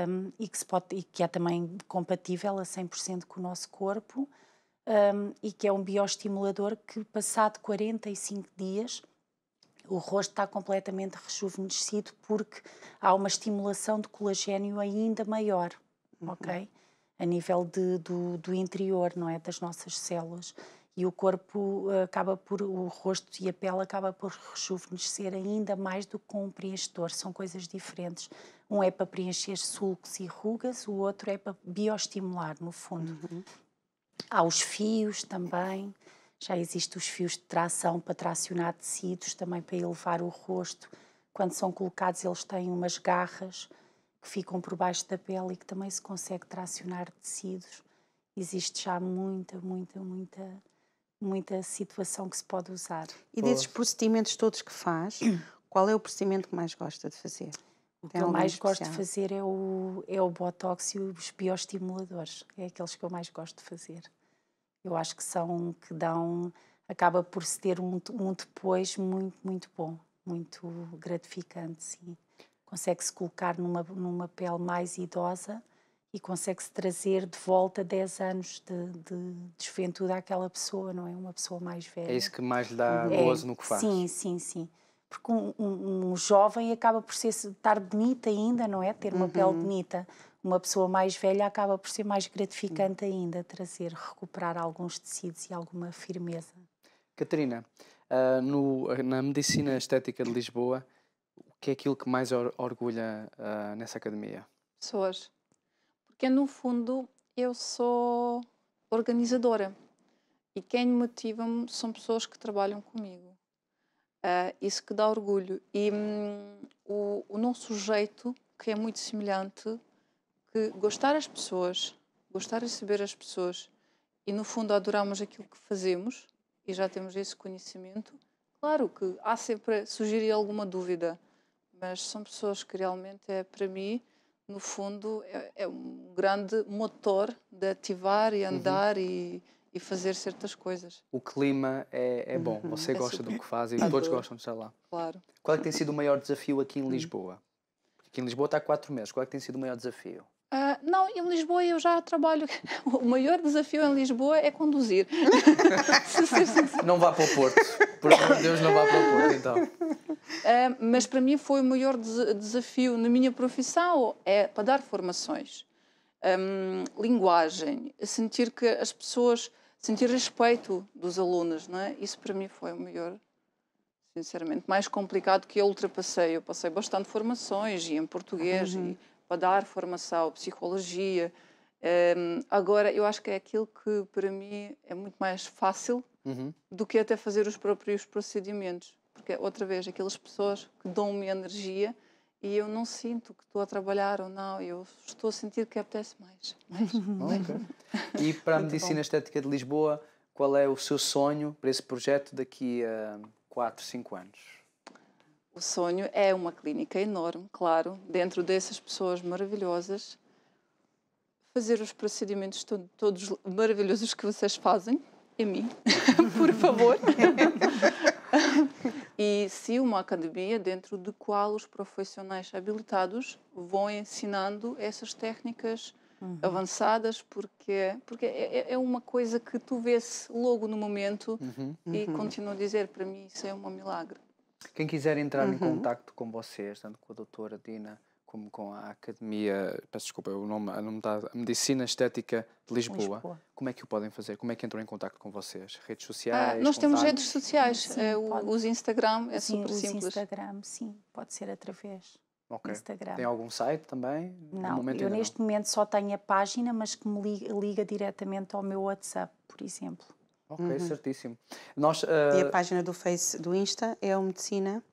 um, e, que pode, e, que é também compatível a 100% com o nosso corpo, um, e que é um bioestimulador que, passado 45 dias, o rosto está completamente rejuvenescido porque há uma estimulação de colagênio ainda maior, uhum. ok? A nível de, do, do interior, não é? Das nossas células e o corpo eh, acaba por, o rosto e a pele acaba por rejuvenescer ainda mais do que com um preenchedor, são coisas diferentes. Um é para preencher sulcos e rugas, o outro é para bioestimular, no fundo. Uhum. Há os fios também, já existem os fios de tração para tracionar tecidos, também para elevar o rosto. Quando são colocados, eles têm umas garras que ficam por baixo da pele e que também se consegue tracionar tecidos. Existe já muita, muita, muita muita situação que se pode usar. E desses procedimentos todos que faz, (clears throat) qual é o procedimento que mais gosta de fazer? O que eu mais especial? gosto de fazer é o, é o botox e os bioestimuladores. É aqueles que eu mais gosto de fazer. Eu acho que são, que dão, acaba por se ter um, um depois muito, muito bom, muito gratificante, sim. Consegue-se colocar numa, numa pele mais idosa e consegue-se trazer de volta 10 anos de, de, de, juventude àquela pessoa, não é? Uma pessoa mais é velha. É isso que mais lhe dá uhum. é, gozo no que faz. Sim, sim, sim. Porque um, um, um jovem acaba por ser, estar bonita ainda, não é? Ter uma uhum. pele bonita. Uma pessoa mais velha acaba por ser mais gratificante uhum. ainda, trazer, recuperar alguns tecidos e alguma firmeza. Catarina, uh, no, na Medicina Estética de Lisboa, o que é aquilo que mais or orgulha uh, nessa academia? Pessoas porque no fundo eu sou organizadora e quem motiva-me são pessoas que trabalham comigo. Uh, isso que dá orgulho. E um, o, o nosso jeito, que é muito semelhante, que gostar as pessoas, gostar de saber as pessoas e no fundo adoramos aquilo que fazemos e já temos esse conhecimento. Claro que há sempre a sugerir alguma dúvida, mas são pessoas que realmente é para mim no fundo, é, é um grande motor de ativar e uhum. andar uhum. e, e fazer certas coisas. O clima é, é bom, uhum. você é gosta super... do que faz e Adoro. todos gostam de estar lá. Claro. Qual é que tem sido o maior desafio aqui em hum. Lisboa? Aqui em Lisboa está há quatro meses, qual é que tem sido o maior desafio? Uh, não, em Lisboa eu já trabalho. (laughs) O maior desafio em Lisboa é conduzir. (laughs) não vá para o Porto. Por Deus, não vá para o Porto, então. Uh, mas para mim foi o maior des desafio na minha profissão é para dar formações, um, linguagem, sentir que as pessoas sentir respeito dos alunos, não é? Isso para mim foi o maior, sinceramente, mais complicado que eu ultrapassei. Eu passei bastante formações e em português uhum. e para dar formação, psicologia. Um, agora eu acho que é aquilo que para mim é muito mais fácil uhum. do que até fazer os próprios procedimentos porque outra vez, aquelas pessoas que dão-me energia e eu não sinto que estou a trabalhar ou não, eu estou a sentir que apetece mais. mais, mais. (laughs) Okay. E para a Medicina bom. Estética de Lisboa, qual é o seu sonho para esse projeto daqui a 4, 5 anos? O sonho é uma clínica enorme, claro, dentro dessas pessoas maravilhosas, fazer os procedimentos todos maravilhosos que vocês fazem, em mim, (laughs) por favor. e sim, uma academia dentro de qual os profissionais habilitados vão ensinando essas técnicas uhum. avançadas, porque, porque é, é, é, uma coisa que tu vês logo no momento uhum. e uhum. continuo a dizer, para mim isso é um milagre. Quem quiser entrar em uhum. contato com vocês, tanto com a doutora Dina como com a Academia, peço desculpa, o nome, a nome da Medicina Estética de Lisboa. Lisboa. Como é que o podem fazer? Como é que entram em contato com vocês? Redes ah, sociais? Ah, nós temos redes sociais. Sim, eh, os Instagram é sim, super os simples. Os Instagram, sim, pode ser através. Okay. Instagram. Tem algum site também? Não, eu neste não. momento só tenho a página, mas que me liga, liga diretamente ao meu WhatsApp, por exemplo. Ok, uhum. certíssimo. Nós, uh... E a página do Face do Insta é o Medicina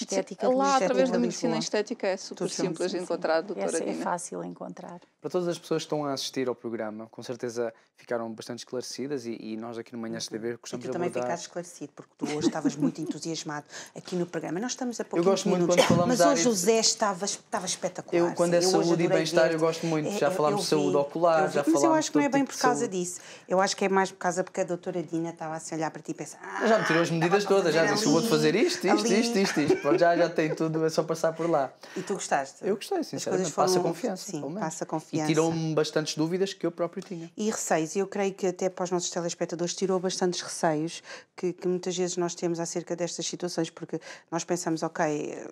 é estética Lá, através é da medicina estética, é super simples assim, sim, encontrar a doutora é Dina. É fácil encontrar. Para todas as pessoas que estão a assistir ao programa, com certeza ficaram bastante esclarecidas e, e nós aqui no Manhã TV gostamos de abordar... E tu também ficaste esclarecido, porque tu hoje estavas muito entusiasmado aqui no programa. Nós estamos a pouco Eu gosto muito quando falamos Mas hoje o José estava, estava espetacular. Eu, quando é eu saúde e bem-estar, eu gosto muito. Já falámos de saúde ocular, já falámos... Mas eu acho que não é bem tipo por causa disso. Eu acho que é mais por causa porque a doutora Dina estava a se olhar para ti e pensar... Já me tirou as ah, medidas todas, já disse, eu vou-te fazer isto, isto, isto, isto, isto já, já tem tudo, é só passar por lá. E tu gostaste? Eu gostei, sinceramente. Foram... Passa confiança. Sim, passa confiança. E tirou-me bastantes dúvidas que eu próprio tinha. E receios. e Eu creio que até para os nossos telespectadores tirou bastantes receios que, que muitas vezes nós temos acerca destas situações, porque nós pensamos, ok,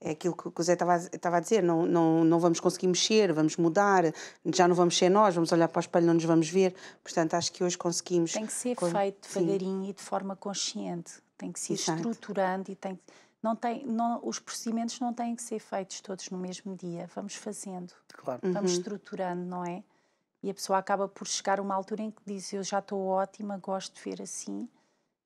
é aquilo que o Zé estava, estava a dizer, não, não, não vamos conseguir mexer, vamos mudar, já não vamos ser nós, vamos olhar para o espelho, não nos vamos ver. Portanto, acho que hoje conseguimos. Tem que ser feito devagarinho Sim. e de forma consciente. Tem que se ir Exato. estruturando e tem que não tem, não, os procedimentos não têm que ser feitos todos no mesmo dia. Vamos fazendo, claro. vamos uhum. estruturando, não é? E a pessoa acaba por chegar a uma altura em que diz: Eu já estou ótima, gosto de ver assim.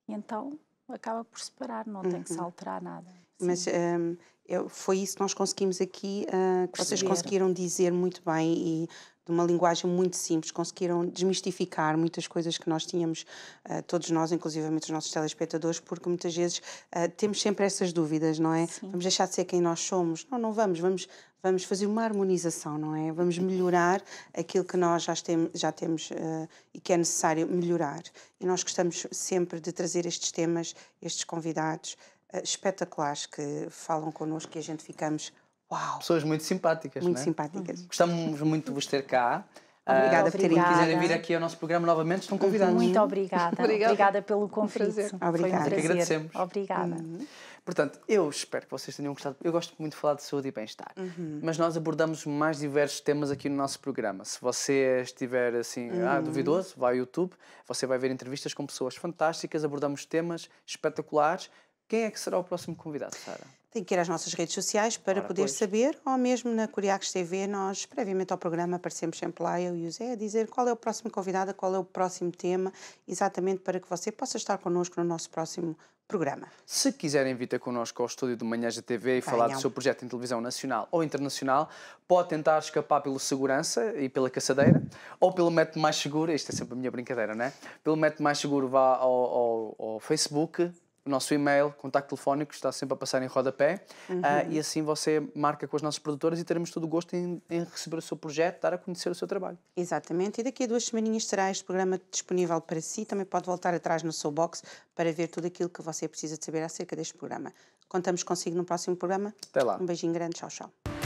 E então acaba por separar, não uhum. tem que se uhum. alterar nada. Sim. Mas um, foi isso que nós conseguimos aqui, uh, que vocês conseguiram dizer muito bem e uma linguagem muito simples, conseguiram desmistificar muitas coisas que nós tínhamos, uh, todos nós, inclusivamente os nossos telespectadores, porque muitas vezes uh, temos sempre essas dúvidas, não é? Sim. Vamos deixar de ser quem nós somos? Não, não vamos, vamos vamos fazer uma harmonização, não é? Vamos melhorar aquilo que nós já, tem, já temos uh, e que é necessário melhorar. E nós gostamos sempre de trazer estes temas, estes convidados uh, espetaculares que falam connosco e a gente ficamos Uau. pessoas muito simpáticas. Muito né? simpáticas. Hum. Gostamos muito de vos ter cá. Ah, obrigada uh, por terem obrigada. quiserem vir aqui ao nosso programa novamente, estão convidados. Muito uhum. obrigada. (laughs) obrigada. obrigada. pelo convite. Um obrigada. Foi um agradecemos. Obrigada. Uhum. Portanto, eu espero que vocês tenham gostado. Eu gosto muito de falar de saúde e bem-estar, uhum. mas nós abordamos mais diversos temas aqui no nosso programa. Se você estiver assim, ah, uhum. ah, duvidoso, vai ao YouTube, você vai ver entrevistas com pessoas fantásticas, abordamos temas espetaculares. Quem é que será o próximo convidado, Sara? tem que ir às nossas redes sociais para Ora, poder pois. saber, ou mesmo na Curiaques TV, nós, previamente ao programa, aparecemos sempre lá, eu e o Zé, a dizer qual é o próximo convidado, qual é o próximo tema, exatamente para que você possa estar connosco no nosso próximo programa. Se quiserem vir ter connosco ao estúdio do Manhãs da TV e Venham. falar do seu projeto em televisão nacional ou internacional, pode tentar escapar pelo segurança e pela caçadeira, ou pelo método mais seguro, isto é sempre a minha brincadeira, não é? Pelo método mais seguro vá ao, ao, ao Facebook, nosso e-mail, contacto telefónico, está sempre a passar em rodapé. Uhum. Uh, e assim você marca com as nossas produtoras e teremos todo o gosto em, em, receber o seu projeto, dar a conhecer o seu trabalho. Exatamente. E daqui a duas semaninhas terá este programa disponível para si. Também pode voltar atrás no seu box para ver tudo aquilo que você precisa de saber acerca deste programa. Contamos consigo no próximo programa. Até lá. Um beijinho grande. Tchau, tchau.